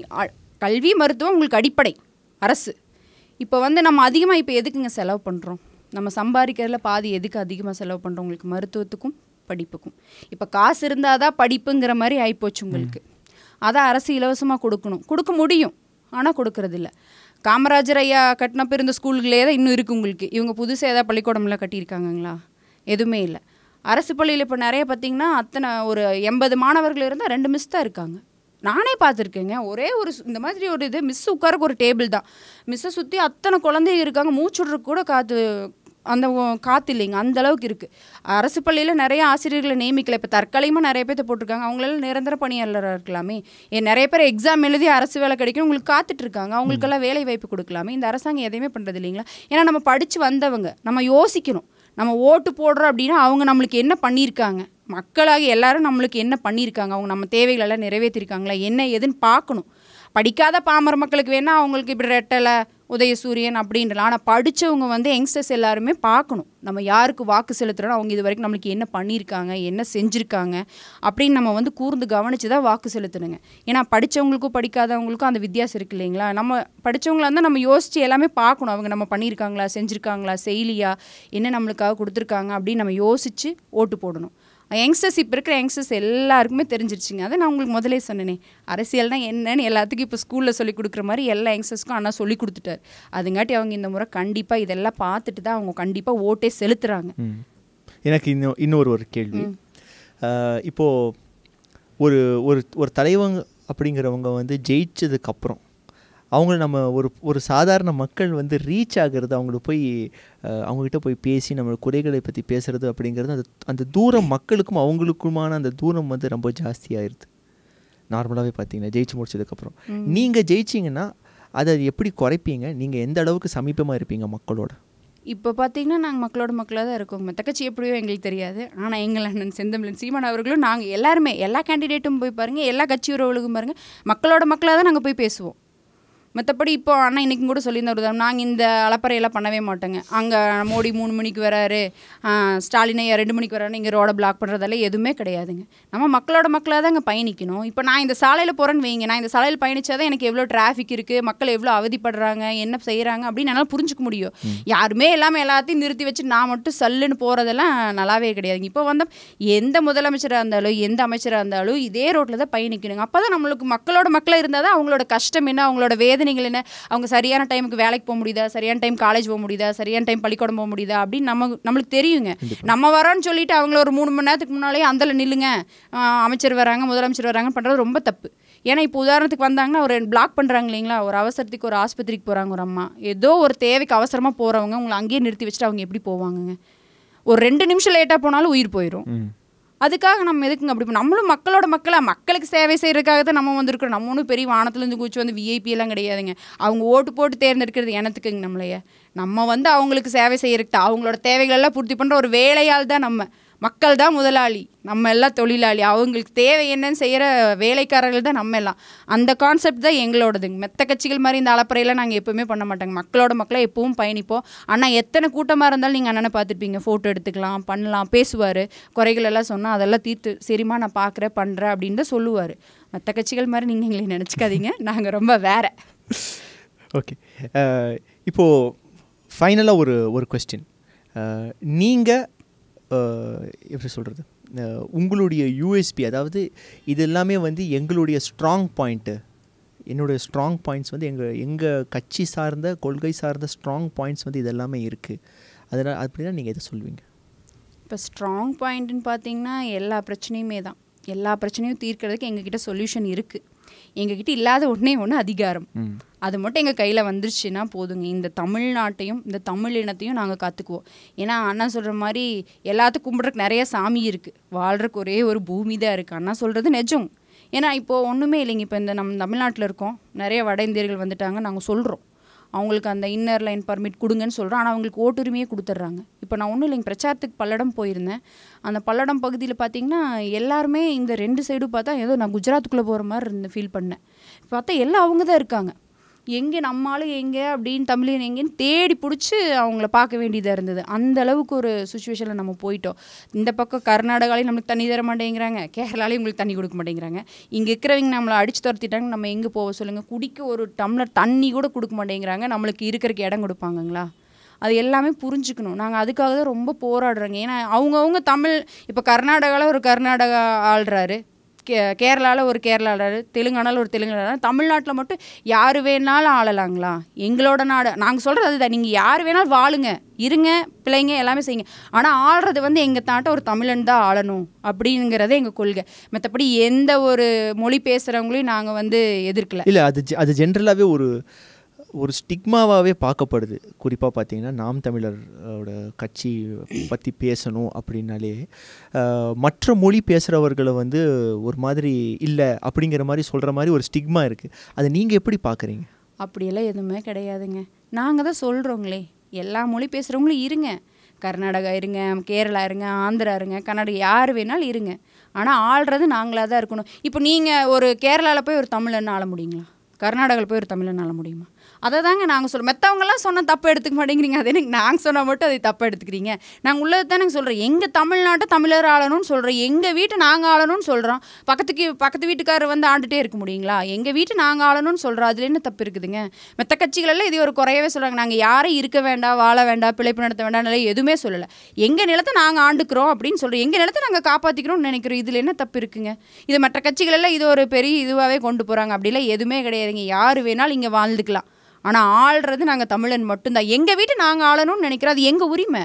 Speaker 2: கல்வி மருத்துவம் உங்களுக்கு அடிப்படை அரசு இப்போ வந்து நம்ம அதிகமாக இப்போ எதுக்குங்க செலவு பண்ணுறோம் நம்ம சம்பாதிக்கிறதுல பாதி எதுக்கு அதிகமாக செலவு பண்ணுறோம் உங்களுக்கு மருத்துவத்துக்கும் படிப்புக்கும் இப்போ காசு இருந்தால் தான் படிப்புங்கிற மாதிரி ஆகிப்போச்சு உங்களுக்கு அதை அரசு இலவசமாக கொடுக்கணும் கொடுக்க முடியும் ஆனால் கொடுக்கறதில்ல காமராஜர் ஐயா கட்டினப்போ இருந்த ஸ்கூல்களே தான் இன்னும் இருக்குது உங்களுக்கு இவங்க புதுசாக ஏதாவது பள்ளிக்கூடம்லாம் கட்டியிருக்காங்கங்களா எதுவுமே இல்லை அரசு பள்ளியில் இப்போ நிறைய பார்த்திங்கன்னா அத்தனை ஒரு எண்பது மாணவர்கள் இருந்தால் ரெண்டு மிஸ் தான் இருக்காங்க நானே பார்த்துருக்கேங்க ஒரே ஒரு இந்த மாதிரி ஒரு இது மிஸ் உட்காரக்கு ஒரு டேபிள் தான் மிஸ்ஸை சுற்றி அத்தனை குழந்தைங்க இருக்காங்க மூச்சுடுறக்கு கூட காற்று அந்த காற்று இல்லைங்க அந்த அளவுக்கு இருக்குது அரசு பள்ளியில் நிறைய ஆசிரியர்களை நியமிக்கல இப்போ தற்காலிகமாக நிறைய பேர்த்த போட்டிருக்காங்க அவங்களால நிரந்தர பணியாளராக இருக்கலாமே நிறைய பேர் எக்ஸாம் எழுதி அரசு வேலை கிடைக்கும் உங்களுக்கு காத்துட்டு இருக்காங்க அவங்களுக்கெல்லாம் வேலை வாய்ப்பு கொடுக்கலாமே இந்த அரசாங்கம் எதையுமே பண்ணுறது இல்லைங்களா ஏன்னா நம்ம படித்து வந்தவங்க நம்ம யோசிக்கணும் நம்ம ஓட்டு போடுறோம் அப்படின்னா அவங்க நம்மளுக்கு என்ன பண்ணியிருக்காங்க மக்களாக எல்லாரும் நம்மளுக்கு என்ன பண்ணியிருக்காங்க அவங்க நம்ம தேவைகளெல்லாம் நிறைவேற்றிருக்காங்களா என்ன ஏதுன்னு பார்க்கணும் படிக்காத பாமர மக்களுக்கு வேணால் அவங்களுக்கு இப்படி ரெட்டலை உதயசூரியன் அப்படின்றலாம் ஆனால் படித்தவங்க வந்து யங்ஸ்டர்ஸ் எல்லாருமே பார்க்கணும் நம்ம யாருக்கு வாக்கு செலுத்துகிறோம் அவங்க இது வரைக்கும் நம்மளுக்கு என்ன பண்ணியிருக்காங்க என்ன செஞ்சுருக்காங்க அப்படின்னு நம்ம வந்து கூர்ந்து கவனித்து தான் வாக்கு செலுத்தணுங்க ஏன்னா படித்தவங்களுக்கும் படிக்காதவங்களுக்கும் அந்த வித்தியாசம் இருக்கு இல்லைங்களா நம்ம படித்தவங்களா இருந்தால் நம்ம யோசித்து எல்லாமே பார்க்கணும் அவங்க நம்ம பண்ணியிருக்காங்களா செஞ்சுருக்காங்களா செயலியா என்ன நம்மளுக்காக கொடுத்துருக்காங்க அப்படின்னு நம்ம யோசித்து ஓட்டு போடணும் யங்ஸ்டர்ஸ் இப்போ இருக்கிற யங்ஸ்டர்ஸ் எல்லாருக்குமே தெரிஞ்சிருச்சுங்க அதை நான் உங்களுக்கு முதலே சொன்னேனே அரசியல்னால் என்னன்னு எல்லாத்துக்கும் இப்போ ஸ்கூலில் சொல்லி கொடுக்குற மாதிரி எல்லா யங்ஸ்டர்ஸ்க்கும் ஆனால் சொல்லி கொடுத்துட்டார் அதுங்காட்டி அவங்க இந்த முறை கண்டிப்பாக இதெல்லாம் பார்த்துட்டு தான் அவங்க கண்டிப்பாக ஓட்டே செலுத்துகிறாங்க
Speaker 1: எனக்கு இன்னும் இன்னொரு ஒரு கேள்வி இப்போது ஒரு ஒரு ஒரு தலைவங்க அப்படிங்கிறவங்க வந்து ஜெயிச்சதுக்கப்புறம் அவங்கள நம்ம ஒரு ஒரு சாதாரண மக்கள் வந்து ரீச் ஆகிறது அவங்களுக்கு போய் அவங்ககிட்ட போய் பேசி நம்ம குறைகளை பற்றி பேசுகிறது அப்படிங்கிறது அந்த அந்த தூரம் மக்களுக்கும் அவங்களுக்குமான அந்த தூரம் வந்து ரொம்ப ஜாஸ்தியாகிடுது நார்மலாகவே பார்த்தீங்கன்னா ஜெயிச்சு முடிச்சதுக்கப்புறம் நீங்கள் ஜெயிச்சிங்கன்னா அதை எப்படி குறைப்பீங்க நீங்கள் எந்த அளவுக்கு சமீபமாக இருப்பீங்க மக்களோட
Speaker 2: இப்போ பார்த்தீங்கன்னா நாங்கள் மக்களோட மக்களாக தான் இருக்கோம் தக்கச்சி எப்படியோ எங்களுக்கு தெரியாது ஆனால் எங்கள் அண்ணன் செந்தமிழன் சீமான் அவர்களும் நாங்கள் எல்லாருமே எல்லா கேண்டிடேட்டும் போய் பாருங்கள் எல்லா கட்சி உறவுகளுக்கும் பாருங்கள் மக்களோட மக்களாக தான் நாங்கள் போய் பேசுவோம் மற்றபடி இப்போ அண்ணா இன்றைக்கும் கூட சொல்லியிருந்த ஒரு நாங்கள் இந்த அலப்பறையெல்லாம் பண்ணவே மாட்டோங்க அங்கே மோடி மூணு மணிக்கு வராரு ஸ்டாலினை ரெண்டு மணிக்கு வராரு இங்கே ரோடை பிளாக் பண்ணுறதெல்லாம் எதுவுமே கிடையாதுங்க நம்ம மக்களோட மக்களாக தான் அங்கே பயணிக்கணும் இப்போ நான் இந்த சாலையில் போகிறேன்னு வைங்க நான் இந்த சாலையில் பயணித்தா தான் எனக்கு எவ்வளோ டிராஃபிக் இருக்குது மக்கள் எவ்வளோ அவதிப்படுறாங்க என்ன செய்கிறாங்க அப்படின்னு என்னால் புரிஞ்சுக்க முடியும் யாருமே எல்லாமே எல்லாத்தையும் நிறுத்தி வச்சு நான் மட்டும் சல்லுன்னு போகிறதெல்லாம் நல்லாவே கிடையாதுங்க இப்போ வந்து எந்த முதலமைச்சராக இருந்தாலும் எந்த அமைச்சராக இருந்தாலும் இதே ரோட்டில் தான் பயணிக்கணுங்க அப்போ தான் நம்மளுக்கு மக்களோட மக்களாக இருந்தால் தான் அவங்களோட கஷ்டம் என்ன அவங்களோட வேதனை அதாவது நீங்கள் என்ன அவங்க சரியான டைமுக்கு வேலைக்கு போக முடியுதா சரியான டைம் காலேஜ் போக முடியுதா சரியான டைம் பள்ளிக்கூடம் போக முடியுதா அப்படின்னு நம்ம நம்மளுக்கு தெரியுங்க நம்ம வரோன்னு சொல்லிட்டு அவங்கள ஒரு மூணு மணி நேரத்துக்கு முன்னாலே அந்தல நில்லுங்க அமைச்சர் வராங்க முதலமைச்சர் வராங்க பண்ணுறது ரொம்ப தப்பு ஏன்னா இப்போ உதாரணத்துக்கு வந்தாங்கன்னா ஒரு பிளாக் பண்ணுறாங்க இல்லைங்களா ஒரு அவசரத்துக்கு ஒரு ஆஸ்பத்திரிக்கு போகிறாங்க ஒரு அம்மா ஏதோ ஒரு தேவைக்கு அவசரமாக போகிறவங்க உங்களை அங்கேயே நிறுத்தி வச்சுட்டு அவங்க எப்படி போவாங்கங்க ஒரு ரெண்டு நிமிஷம் லேட்டாக போனாலும் உயிர் போயிடும் அதுக்காக நம்ம எதுக்குங்க அப்படி நம்மளும் மக்களோட மக்களாக மக்களுக்கு சேவை செய்கிறதுக்காக தான் நம்ம வந்திருக்கிறோம் நம்ம ஒன்றும் பெரிய வானத்துலேருந்து குச்சி வந்து விஐபி எல்லாம் கிடையாதுங்க அவங்க ஓட்டு போட்டு தேர்ந்தெடுக்கிறது எனத்துக்குங்க நம்மளைய நம்ம வந்து அவங்களுக்கு சேவை செய்கிறதுக்கு அவங்களோட தேவைகளெல்லாம் பூர்த்தி பண்ணுற ஒரு வேலையால் தான் நம்ம மக்கள் தான் முதலாளி நம்ம எல்லாம் தொழிலாளி அவங்களுக்கு தேவை என்னன்னு செய்கிற வேலைக்காரர்கள் தான் நம்ம எல்லாம் அந்த கான்செப்ட் தான் எங்களோடதுங்க மெத்த கட்சிகள் மாதிரி இந்த அளப்பறையில் நாங்கள் எப்போவுமே பண்ண மாட்டோங்க மக்களோட மக்களை எப்பவும் பயணிப்போம் ஆனால் எத்தனை கூட்டமாக இருந்தாலும் நீங்கள் அண்ணனை பார்த்துருப்பீங்க ஃபோட்டோ எடுத்துக்கலாம் பண்ணலாம் பேசுவார் குறைகள் எல்லாம் சொன்னால் அதெல்லாம் தீர்த்து சரிம்மா நான் பார்க்குறேன் பண்ணுறேன் அப்படின்னு தான் சொல்லுவார் மற்ற கட்சிகள் மாதிரி நீங்கள் எங்களை நினச்சிக்காதீங்க நாங்கள் ரொம்ப வேற
Speaker 1: ஓகே இப்போது ஃபைனலாக ஒரு ஒரு கொஸ்டின் நீங்கள் எப்படி சொல்கிறது உங்களுடைய யூஎஸ்பி அதாவது இது எல்லாமே வந்து எங்களுடைய ஸ்ட்ராங் பாயிண்ட்டு என்னுடைய ஸ்ட்ராங் பாயிண்ட்ஸ் வந்து எங்கள் எங்கள் கட்சி சார்ந்த கொள்கை சார்ந்த ஸ்ட்ராங் பாயிண்ட்ஸ் வந்து இதெல்லாமே இருக்குது அதனால் தான் நீங்கள் எதை சொல்வீங்க
Speaker 2: இப்போ ஸ்ட்ராங் பாயிண்ட்டுன்னு பார்த்தீங்கன்னா எல்லா பிரச்சனையுமே தான் எல்லா பிரச்சனையும் தீர்க்கிறதுக்கு எங்ககிட்ட சொல்யூஷன் இருக்குது எங்ககிட்ட இல்லாத உடனே ஒன்று அதிகாரம் அது மட்டும் எங்கள் கையில் வந்துருச்சுன்னா போதுங்க இந்த தமிழ்நாட்டையும் இந்த தமிழ் இனத்தையும் நாங்கள் காத்துக்குவோம் ஏன்னா அண்ணா சொல்கிற மாதிரி எல்லாத்துக்கும் கும்பிட்றதுக்கு நிறைய சாமி இருக்குது வாழ்கிறக்கு ஒரே ஒரு பூமி தான் இருக்குது அண்ணா சொல்கிறது நிஜம் ஏன்னா இப்போது ஒன்றுமே இல்லைங்க இப்போ இந்த நம் தமிழ்நாட்டில் இருக்கோம் நிறைய வட இந்தியர்கள் வந்துட்டாங்க நாங்கள் சொல்கிறோம் அவங்களுக்கு அந்த இன்னர் லைன் பர்மிட் கொடுங்கன்னு சொல்கிறோம் ஆனால் அவங்களுக்கு ஓட்டுரிமையே கொடுத்துட்றாங்க இப்போ நான் ஒன்றும் இல்லைங்க பிரச்சாரத்துக்கு பல்லடம் போயிருந்தேன் அந்த பல்லடம் பகுதியில் பார்த்தீங்கன்னா எல்லாருமே இந்த ரெண்டு சைடும் பார்த்தா ஏதோ நான் குஜராத்துக்குள்ளே போகிற மாதிரி இருந்து ஃபீல் பண்ணேன் பார்த்தா எல்லாம் அவங்க தான் இருக்காங்க எங்கே நம்மளும் எங்கே அப்படின்னு தமிழன் எங்கேன்னு தேடி பிடிச்சி அவங்கள பார்க்க வேண்டியதாக இருந்தது அந்த அளவுக்கு ஒரு சுச்சுவேஷனில் நம்ம போயிட்டோம் இந்த பக்கம் கர்நாடகாலையும் நம்மளுக்கு தண்ணி தர மாட்டேங்கிறாங்க கேரளாலையும் உங்களுக்கு தண்ணி கொடுக்க மாட்டேங்கிறாங்க இங்கே இருக்கிறவங்க நம்மளை அடித்து துரத்திட்டாங்க நம்ம எங்கே போக சொல்லுங்கள் குடிக்க ஒரு டம்ளர் தண்ணி கூட கொடுக்க மாட்டேங்கிறாங்க நம்மளுக்கு இருக்கிறக்கு இடம் கொடுப்பாங்கங்களா அது எல்லாமே புரிஞ்சுக்கணும் நாங்கள் அதுக்காக தான் ரொம்ப போராடுறோங்க ஏன்னா அவங்கவுங்க தமிழ் இப்போ கர்நாடகாவில் ஒரு கர்நாடகா ஆள்றாரு கே கேரளாவில் ஒரு கேரளாவில் தெலுங்கானாவில் ஒரு தெலுங்கானா தமிழ்நாட்டில் மட்டும் யார் வேணாலும் ஆளலாங்களா எங்களோட நாடு நாங்கள் சொல்கிறது அதுதான் நீங்கள் யார் வேணாலும் வாழுங்க இருங்க பிள்ளைங்க எல்லாமே செய்யுங்க ஆனால் ஆள்றது வந்து எங்கள் தாட்ட ஒரு தமிழன் தான் ஆளணும் அப்படிங்கிறதே எங்கள் கொள்கை மற்றபடி எந்த ஒரு மொழி பேசுகிறவங்களையும் நாங்கள் வந்து எதிர்க்கல இல்லை
Speaker 1: அது அது ஜென்ரலாகவே ஒரு ஒரு ஸ்டிக்மாவாகவே பார்க்கப்படுது குறிப்பாக பார்த்தீங்கன்னா நாம் தமிழரோட கட்சி பற்றி பேசணும் அப்படின்னாலே மற்ற மொழி பேசுகிறவர்களை வந்து ஒரு மாதிரி இல்லை அப்படிங்கிற மாதிரி சொல்கிற மாதிரி ஒரு ஸ்டிக்மா இருக்குது அதை நீங்கள் எப்படி பார்க்குறீங்க
Speaker 2: அப்படியெல்லாம் எதுவுமே கிடையாதுங்க நாங்கள் தான் சொல்கிறோங்களே எல்லா மொழி பேசுகிறவங்களும் இருங்க கர்நாடகா இருங்க கேரளா இருங்க ஆந்திரா இருங்க கர்நாடகா யார் வேணாலும் இருங்க ஆனால் ஆள்றது நாங்களாக தான் இருக்கணும் இப்போ நீங்கள் ஒரு கேரளாவில் போய் ஒரு தமிழன் ஆள முடியுங்களா கர்நாடகாவில் போய் ஒரு தமிழன் ஆள முடியுமா அதை தாங்க நாங்கள் சொல்கிறோம் மற்றவங்களாம் சொன்னால் தப்பு எடுத்துக்க மாட்டேங்கிறீங்க அதே எனக்கு நாங்கள் சொன்னால் மட்டும் அதை தப்பு எடுத்துக்கிறீங்க நாங்கள் உள்ளது தான் நாங்கள் சொல்கிறோம் எங்கள் தமிழ்நாட்டை தமிழர் ஆளணும்னு சொல்கிறோம் எங்கள் வீட்டை நாங்கள் ஆளணும்னு சொல்கிறோம் பக்கத்துக்கு பக்கத்து வீட்டுக்காரர் வந்து ஆண்டுகிட்டே இருக்க முடியுங்களா எங்கள் வீட்டை நாங்கள் ஆளணும்னு சொல்கிறோம் அதில் என்ன தப்பு இருக்குதுங்க மற்ற கட்சிகளெல்லாம் இது ஒரு குறையவே சொல்கிறாங்க நாங்கள் யாரும் இருக்க வேண்டாம் வாழ வேண்டாம் பிழைப்பு நடத்த வேண்டாம் எதுவுமே சொல்லலை எங்கள் நிலத்தை நாங்கள் ஆண்டுக்கிறோம் அப்படின்னு சொல்கிறோம் எங்கள் நிலத்தை நாங்கள் காப்பாற்றிக்கிறோம்னு நினைக்கிறோம் இதில் என்ன தப்பு இருக்குங்க இது மற்ற கட்சிகளெல்லாம் இது ஒரு பெரிய இதுவாகவே கொண்டு போகிறாங்க அப்படிலாம் எதுவுமே கிடையாதுங்க யார் வேணாலும் இங்கே வாழ்ந்துக்கலாம் ஆனால் ஆள்றது நாங்கள் தமிழன் மட்டும்தான் எங்கள் வீட்டு நாங்கள் ஆளணும்னு நினைக்கிறோம் அது எங்கள் உரிமை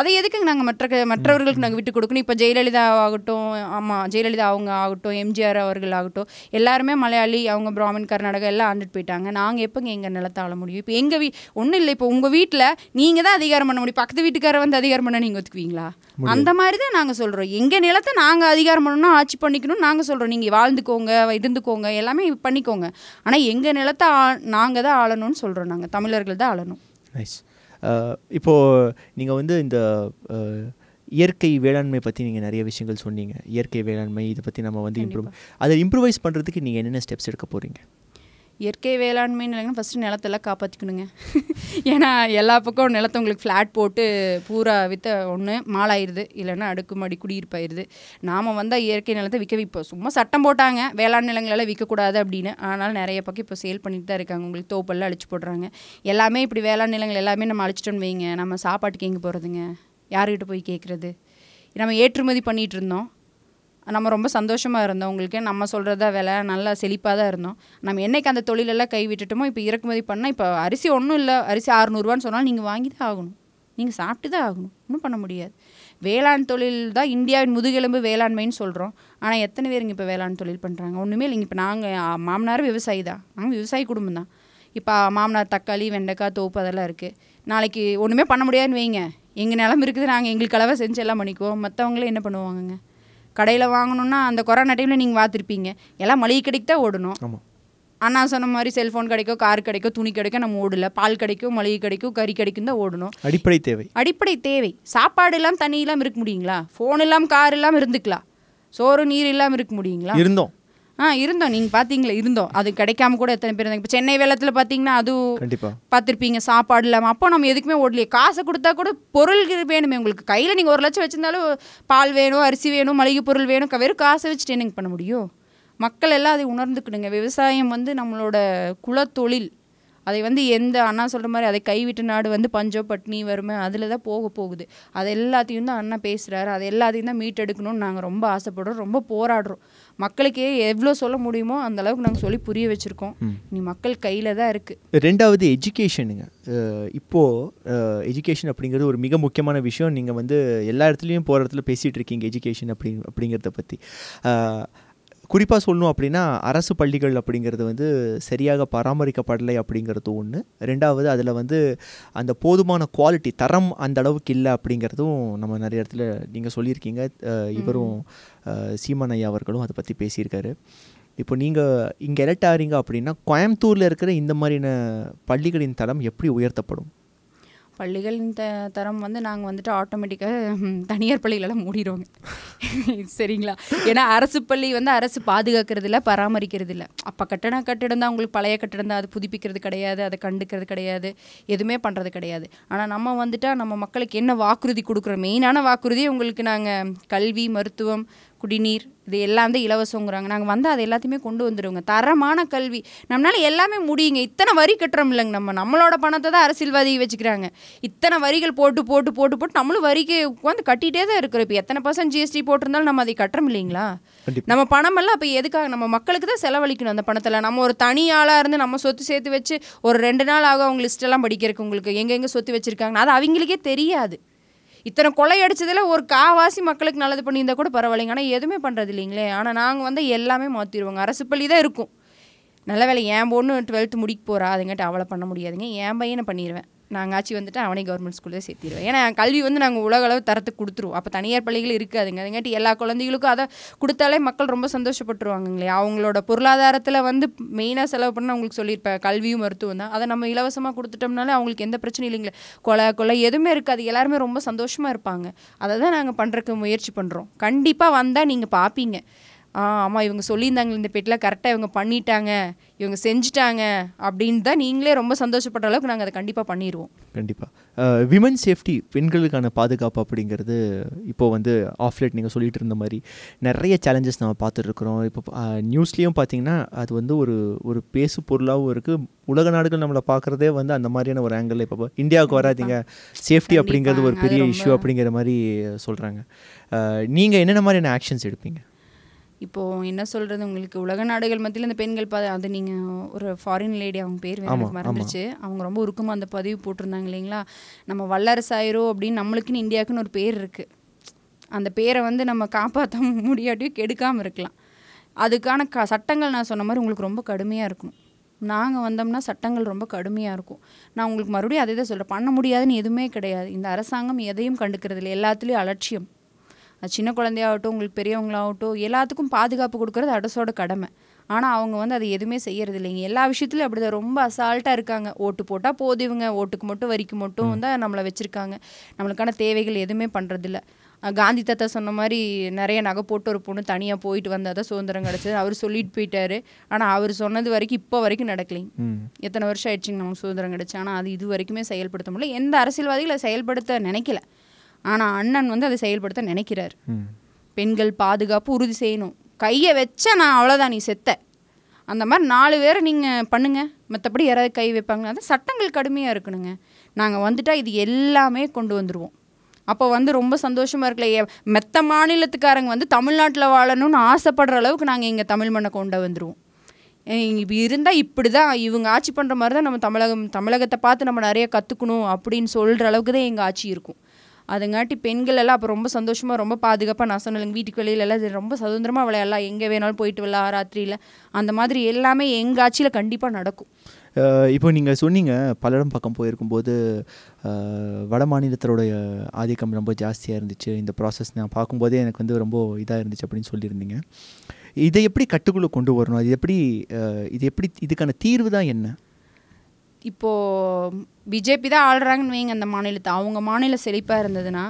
Speaker 2: அதை எதுக்கு நாங்கள் மற்ற மற்றவர்களுக்கு நாங்கள் விட்டு கொடுக்கணும் இப்போ ஜெயலலிதா ஆகட்டும் ஆமாம் ஜெயலலிதா அவங்க ஆகட்டும் எம்ஜிஆர் அவர்கள் ஆகட்டும் எல்லாருமே மலையாளி அவங்க பிராமின் கர்நாடகா எல்லாம் ஆண்டுட்டு போயிட்டாங்க நாங்கள் எப்போங்க எங்கள் நிலத்தை ஆள முடியும் இப்போ எங்கள் வீ ஒன்றும் இல்லை இப்போ உங்கள் வீட்டில் நீங்கள் தான் அதிகாரம் பண்ண முடியும் பக்கத்து வீட்டுக்காரர் வந்து அதிகாரம் பண்ண நீங்கள் ஒத்துக்குவீங்களா அந்த மாதிரி தான் நாங்கள் சொல்கிறோம் எங்கள் நிலத்தை நாங்கள் அதிகாரம் பண்ணணும்னா ஆட்சி பண்ணிக்கணும் நாங்கள் சொல்கிறோம் நீங்கள் வாழ்ந்துக்கோங்க இருந்துக்கோங்க எல்லாமே பண்ணிக்கோங்க ஆனால் எங்கள் நிலத்தை ஆ நாங்கள் தான் ஆளணும்னு சொல்கிறோம் நாங்கள் தமிழர்கள் தான் ஆளணும்
Speaker 1: நைஸ் இப்போது நீங்கள் வந்து இந்த இயற்கை வேளாண்மை பற்றி நீங்கள் நிறைய விஷயங்கள் சொன்னீங்க இயற்கை வேளாண்மை இதை பற்றி நம்ம வந்து இம்ப்ரூவ் அதை இம்ப்ரூவைஸ் பண்ணுறதுக்கு நீங்கள் என்னென்ன ஸ்டெப்ஸ் எடுக்க போகிறீங்க
Speaker 2: இயற்கை வேளாண்மை நிலங்கள்னா ஃபஸ்ட்டு நிலத்தெல்லாம் காப்பாற்றிக்கணுங்க ஏன்னா எல்லா பக்கம் நிலத்தை உங்களுக்கு ஃப்ளாட் போட்டு பூரா விற்ற ஒன்று மாலாயிருது இல்லைன்னா அடுக்குமாடி குடியிருப்பாயிருது நாம் வந்தால் இயற்கை நிலத்தை விற்க விற்போம் சும்மா சட்டம் போட்டாங்க வேளாண் நிலங்களெல்லாம் விற்கக்கூடாது அப்படின்னு ஆனால் நிறைய பக்கம் இப்போ சேல் பண்ணிட்டு தான் இருக்காங்க உங்களுக்கு தோப்பெல்லாம் அழிச்சு போடுறாங்க எல்லாமே இப்படி வேளாண் நிலங்கள் எல்லாமே நம்ம அழிச்சிட்டோன்னு வைங்க நம்ம சாப்பாட்டுக்கு எங்கே போகிறதுங்க யாருக்கிட்ட போய் கேட்குறது நம்ம ஏற்றுமதி பண்ணிகிட்டு இருந்தோம் நம்ம ரொம்ப சந்தோஷமாக இருந்தோம் உங்களுக்கு நம்ம சொல்கிறதா வேலை நல்லா செழிப்பாக தான் இருந்தோம் நம்ம என்றைக்கு அந்த தொழிலெல்லாம் கை விட்டுட்டோமோ இப்போ இறக்குமதி பண்ணால் இப்போ அரிசி ஒன்றும் இல்லை அரிசி அறுநூறுவான்னு சொன்னால் நீங்கள் வாங்கி தான் ஆகணும் நீங்கள் சாப்பிட்டு தான் ஆகணும் ஒன்றும் பண்ண முடியாது வேளாண் தொழில் தான் இந்தியாவின் முதுகெலும்பு வேளாண்மைன்னு சொல்கிறோம் ஆனால் எத்தனை பேர் இங்கே இப்போ வேளாண் தொழில் பண்ணுறாங்க ஒன்றுமே இல்லைங்க இப்போ நாங்கள் மாமனார் விவசாயி தான் நாங்கள் விவசாயி குடும்பம் தான் இப்போ மாமனார் தக்காளி வெண்டைக்காய் தோப்பு அதெல்லாம் இருக்குது நாளைக்கு ஒன்றுமே பண்ண முடியாதுன்னு வைங்க எங்கள் நிலம் இருக்குது நாங்கள் எங்களுக்கு அளவை செஞ்சு எல்லாம் பண்ணிக்குவோம் மற்றவங்களே என்ன பண்ணுவாங்கங்க கடையில் வாங்கணுன்னா அந்த கொரோனா டைமில் நீங்கள் பார்த்துருப்பீங்க எல்லாம் மளிகை கடைக்கு தான் ஓடணும் அண்ணா சொன்ன மாதிரி செல்ஃபோன் கிடைக்கும் கார் கிடைக்கும் துணி கிடைக்கும் நம்ம ஓடல பால் கிடைக்கும் மளிகை கிடைக்கும் கறி கிடைக்கும் தான் ஓடணும் அடிப்படை தேவை அடிப்படை தேவை சாப்பாடு இல்லாமல் தண்ணி இல்லாமல் இருக்க முடியுங்களா ஃபோன் இல்லாமல் கார் இல்லாமல் இருந்துக்கலாம் சோறு நீர் இல்லாமல் இருக்க முடியுங்களா இருந்தோம் ஆ இருந்தோம் நீங்கள் பார்த்தீங்களா இருந்தோம் அது கிடைக்காம கூட எத்தனை பேர் இப்போ சென்னை வெள்ளத்தில் பார்த்தீங்கன்னா அது பார்த்துருப்பீங்க சாப்பாடு இல்லாமல் அப்போ நம்ம எதுக்குமே ஓடலையே காசை கொடுத்தா கூட பொருள் வேணுமே உங்களுக்கு கையில் நீங்கள் ஒரு லட்சம் வச்சிருந்தாலும் பால் வேணும் அரிசி வேணும் மளிகை பொருள் வேணும் வெறும் காசை வச்சுட்டு என்னங்க பண்ண முடியும் மக்கள் எல்லாம் அதை உணர்ந்துக்கணுங்க விவசாயம் வந்து நம்மளோட குலத்தொழில் அதை வந்து எந்த அண்ணா சொல்கிற மாதிரி அதை கைவிட்டு நாடு வந்து பஞ்சோ பட்னி வறுமை அதில் தான் போக போகுது அது எல்லாத்தையும் தான் அண்ணா பேசுகிறாரு அது எல்லாத்தையும் தான் மீட்டெடுக்கணும்னு நாங்கள் ரொம்ப ஆசைப்படுறோம் ரொம்ப போராடுறோம் மக்களுக்கே எவ்வளோ சொல்ல முடியுமோ அந்த அளவுக்கு நாங்கள் சொல்லி புரிய வச்சுருக்கோம் நீ மக்கள் கையில் தான் இருக்குது
Speaker 1: ரெண்டாவது எஜுகேஷனுங்க இப்போது எஜுகேஷன் அப்படிங்கிறது ஒரு மிக முக்கியமான விஷயம் நீங்கள் வந்து எல்லா இடத்துலையும் போகிற இடத்துல பேசிகிட்டு இருக்கீங்க எஜுகேஷன் அப்படி அப்படிங்கிறத பற்றி குறிப்பாக சொல்லணும் அப்படின்னா அரசு பள்ளிகள் அப்படிங்கிறது வந்து சரியாக பராமரிக்கப்படலை அப்படிங்கிறது ஒன்று ரெண்டாவது அதில் வந்து அந்த போதுமான குவாலிட்டி தரம் அந்த அளவுக்கு இல்லை அப்படிங்கிறதும் நம்ம நிறைய இடத்துல நீங்கள் சொல்லியிருக்கீங்க இவரும் சீமானையா ஐயா அவர்களும் அதை பற்றி பேசியிருக்காரு இப்போ நீங்கள் இங்கே எலெக்ட் ஆகிறீங்க அப்படின்னா கோயம்புத்தூரில் இருக்கிற இந்த மாதிரியான பள்ளிகளின் தரம் எப்படி உயர்த்தப்படும்
Speaker 2: பள்ளிகளின் த தரம் வந்து நாங்கள் வந்துட்டு ஆட்டோமேட்டிக்காக தனியார் பள்ளிகளெல்லாம் மூடிடுவோங்க சரிங்களா ஏன்னா அரசு பள்ளி வந்து அரசு பாதுகாக்கிறது இல்லை பராமரிக்கிறது இல்லை அப்போ கட்டண கட்டிடம் தான் உங்களுக்கு பழைய கட்டிடம் தான் அது புதுப்பிக்கிறது கிடையாது அதை கண்டுக்கிறது கிடையாது எதுவுமே பண்ணுறது கிடையாது ஆனால் நம்ம வந்துட்டால் நம்ம மக்களுக்கு என்ன வாக்குறுதி கொடுக்குறோம் மெயினான வாக்குறுதி உங்களுக்கு நாங்கள் கல்வி மருத்துவம் குடிநீர் இது எல்லாம் வந்து இலவசங்கிறாங்க நாங்கள் வந்து அது எல்லாத்தையுமே கொண்டு வந்துடுவோங்க தரமான கல்வி நம்மளால எல்லாமே முடியுங்க இத்தனை வரி கட்டுறோம் இல்லைங்க நம்ம நம்மளோட பணத்தை தான் அரசியல்வாதிகள் வச்சுக்கிறாங்க இத்தனை வரிகள் போட்டு போட்டு போட்டு போட்டு நம்மளும் வரிக்கு உட்காந்து கட்டிகிட்டே தான் இருக்கிறோம் இப்போ எத்தனை பர்சன்ட் ஜிஎஸ்டி போட்டிருந்தாலும் நம்ம அதை கட்டுறோம் இல்லைங்களா நம்ம பணமெல்லாம் அப்போ எதுக்காக நம்ம மக்களுக்கு தான் செலவழிக்கணும் அந்த பணத்தில் நம்ம ஒரு தனி ஆளாக இருந்து நம்ம சொத்து சேர்த்து வச்சு ஒரு ரெண்டு நாள் ஆகும் அவங்க லிஸ்ட்டெல்லாம் படிக்கிறதுக்கு உங்களுக்கு எங்கெங்கே சொத்து வச்சுருக்காங்கன்னா அது அவங்களுக்கே தெரியாது இத்தனை கொலை அடித்ததில் ஒரு காவாசி மக்களுக்கு நல்லது பண்ணியிருந்தால் கூட பரவாயில்லைங்க ஆனால் எதுவுமே பண்ணுறது இல்லைங்களே ஆனால் நாங்கள் வந்து எல்லாமே மாற்றிடுவோங்க அரசு பள்ளி தான் இருக்கும் நல்ல வேலை என் பொண்ணு டுவெல்த்து முடிக்க போகிறா அதுங்கிட்ட அவளை பண்ண முடியாதுங்க என் பையனை பண்ணிடுவேன் நாங்கள் ஆச்சு வந்துட்டு அவனே கவர்மெண்ட் ஸ்கூலில் சேர்த்திடுவேன் ஏன்னா கல்வி வந்து நாங்கள் உலகளவு தரத்துக்கு கொடுத்துருவோம் அப்போ தனியார் பள்ளிகள் இருக்காதுங்க அதுங்காட்டி எல்லா குழந்தைகளுக்கும் அதை கொடுத்தாலே மக்கள் ரொம்ப சந்தோஷப்பட்டுருவாங்கங்களே அவங்களோட பொருளாதாரத்தில் வந்து மெயினாக செலவு பண்ண அவங்களுக்கு சொல்லியிருப்பேன் கல்வியும் மருத்துவம் தான் அதை நம்ம இலவசமாக கொடுத்துட்டோம்னாலே அவங்களுக்கு எந்த பிரச்சனையும் இல்லைங்களே கொலை கொலை எதுவுமே இருக்காது எல்லாருமே ரொம்ப சந்தோஷமாக இருப்பாங்க அதை தான் நாங்கள் பண்ணுறதுக்கு முயற்சி பண்ணுறோம் கண்டிப்பாக வந்தால் நீங்கள் பார்ப்பீங்க ஆ ஆமாம் இவங்க சொல்லியிருந்தாங்க இந்த பேட்டில் கரெக்டாக இவங்க பண்ணிட்டாங்க இவங்க செஞ்சுட்டாங்க அப்படின்னு தான் நீங்களே ரொம்ப சந்தோஷப்பட்ட அளவுக்கு நாங்கள் அதை கண்டிப்பாக பண்ணிடுவோம்
Speaker 1: கண்டிப்பாக விமன் சேஃப்டி பெண்களுக்கான பாதுகாப்பு அப்படிங்கிறது இப்போது வந்து ஆஃப்லைட் நீங்கள் சொல்லிகிட்டு இருந்த மாதிரி நிறைய சேலஞ்சஸ் நம்ம பார்த்துட்ருக்குறோம் இப்போ நியூஸ்லேயும் பார்த்தீங்கன்னா அது வந்து ஒரு ஒரு பேசு பொருளாகவும் இருக்குது உலக நாடுகள் நம்மளை பார்க்குறதே வந்து அந்த மாதிரியான ஒரு ஆங்கிள் இப்போ இந்தியாவுக்கு வராதிங்க சேஃப்டி அப்படிங்கிறது ஒரு பெரிய இஷ்யூ அப்படிங்கிற மாதிரி சொல்கிறாங்க நீங்கள் என்னென்ன மாதிரியான ஆக்ஷன்ஸ் எடுப்பீங்க
Speaker 2: இப்போது என்ன சொல்கிறது உங்களுக்கு உலக நாடுகள் மத்தியில் இந்த பெண்கள் பாதை அது நீங்கள் ஒரு ஃபாரின் லேடி அவங்க பேர் எனக்கு மறந்துச்சு அவங்க ரொம்ப உருக்கமாக அந்த பதிவு போட்டிருந்தாங்க இல்லைங்களா நம்ம வல்லரசு அப்படின்னு நம்மளுக்குன்னு இந்தியாவுக்குன்னு ஒரு பேர் இருக்குது அந்த பேரை வந்து நம்ம காப்பாற்ற முடியாட்டியும் கெடுக்காமல் இருக்கலாம் அதுக்கான க சட்டங்கள் நான் சொன்ன மாதிரி உங்களுக்கு ரொம்ப கடுமையாக இருக்கும் நாங்கள் வந்தோம்னா சட்டங்கள் ரொம்ப கடுமையாக இருக்கும் நான் உங்களுக்கு மறுபடியும் அதே தான் சொல்கிறேன் பண்ண முடியாதுன்னு எதுவுமே கிடையாது இந்த அரசாங்கம் எதையும் கண்டுக்கிறது இல்லை எல்லாத்துலேயும் அலட்சியம் அது சின்ன குழந்தையாகட்டும் உங்களுக்கு பெரியவங்களாகட்டும் எல்லாத்துக்கும் பாதுகாப்பு கொடுக்குறது அரசோட கடமை ஆனால் அவங்க வந்து அதை எதுவுமே செய்யறது இல்லைங்க எல்லா விஷயத்துலையும் அப்படி தான் ரொம்ப அசால்ட்டாக இருக்காங்க ஓட்டு போட்டால் போது இவங்க ஓட்டுக்கு மட்டும் வரிக்கு மட்டும் தான் நம்மளை வச்சுருக்காங்க நம்மளுக்கான தேவைகள் எதுவுமே பண்ணுறதில்ல காந்தி தாத்தா சொன்ன மாதிரி நிறைய நகை போட்டு ஒரு பொண்ணு தனியாக போயிட்டு வந்தால் தான் சுதந்திரம் கிடச்சது அவர் சொல்லிட்டு போயிட்டாரு ஆனால் அவர் சொன்னது வரைக்கும் இப்போ வரைக்கும் நடக்கலைங்க எத்தனை வருஷம் ஆயிடுச்சுங்க நமக்கு சுதந்திரம் கிடச்சி ஆனால் அது இது வரைக்குமே செயல்படுத்த முடியல எந்த அரசியல்வாதிகளை செயல்படுத்த நினைக்கல ஆனால் அண்ணன் வந்து அதை செயல்படுத்த நினைக்கிறார் பெண்கள் பாதுகாப்பு உறுதி செய்யணும் கையை வச்ச நான் அவ்வளோதான் நீ செத்த அந்த மாதிரி நாலு பேரை நீங்கள் பண்ணுங்கள் மற்றபடி யாராவது கை வைப்பாங்க அது சட்டங்கள் கடுமையாக இருக்கணுங்க நாங்கள் வந்துட்டால் இது எல்லாமே கொண்டு வந்துடுவோம் அப்போ வந்து ரொம்ப சந்தோஷமாக இருக்கல மெத்த மாநிலத்துக்காரங்க வந்து தமிழ்நாட்டில் வாழணும்னு ஆசைப்படுற அளவுக்கு நாங்கள் இங்கே தமிழ் மண்ணை கொண்டு வந்துடுவோம் இப்போ இருந்தால் இப்படி தான் இவங்க ஆட்சி பண்ணுற மாதிரி தான் நம்ம தமிழகம் தமிழகத்தை பார்த்து நம்ம நிறைய கற்றுக்கணும் அப்படின்னு சொல்கிற அளவுக்கு தான் எங்கள் ஆட்சி இருக்கும் அதுங்காட்டி பெண்கள் எல்லாம் அப்போ ரொம்ப சந்தோஷமாக ரொம்ப பாதுகாப்பாக நான் சொன்னேன் வீட்டுக்கு வெளியிலலாம் ரொம்ப சுதந்திரமாக விளையாடலாம் எங்கே வேணாலும் போயிட்டு விளையாட ராத்திரியில் அந்த மாதிரி எல்லாமே எங்கள் ஆட்சியில் கண்டிப்பாக நடக்கும்
Speaker 1: இப்போ நீங்கள் சொன்னீங்க பல்லடம் பக்கம் போயிருக்கும்போது வட மாநிலத்தினுடைய ஆதிக்கம் ரொம்ப ஜாஸ்தியாக இருந்துச்சு இந்த ப்ராசஸ் நான் பார்க்கும்போதே எனக்கு வந்து ரொம்ப இதாக இருந்துச்சு அப்படின்னு சொல்லியிருந்தீங்க இதை எப்படி கட்டுக்குள்ளே கொண்டு வரணும் அது எப்படி இது எப்படி இதுக்கான தீர்வு தான் என்ன
Speaker 2: இப்போது பிஜேபி தான் ஆள்றாங்கன்னு வைங்க அந்த மாநிலத்தை அவங்க மாநில செழிப்பாக இருந்ததுன்னா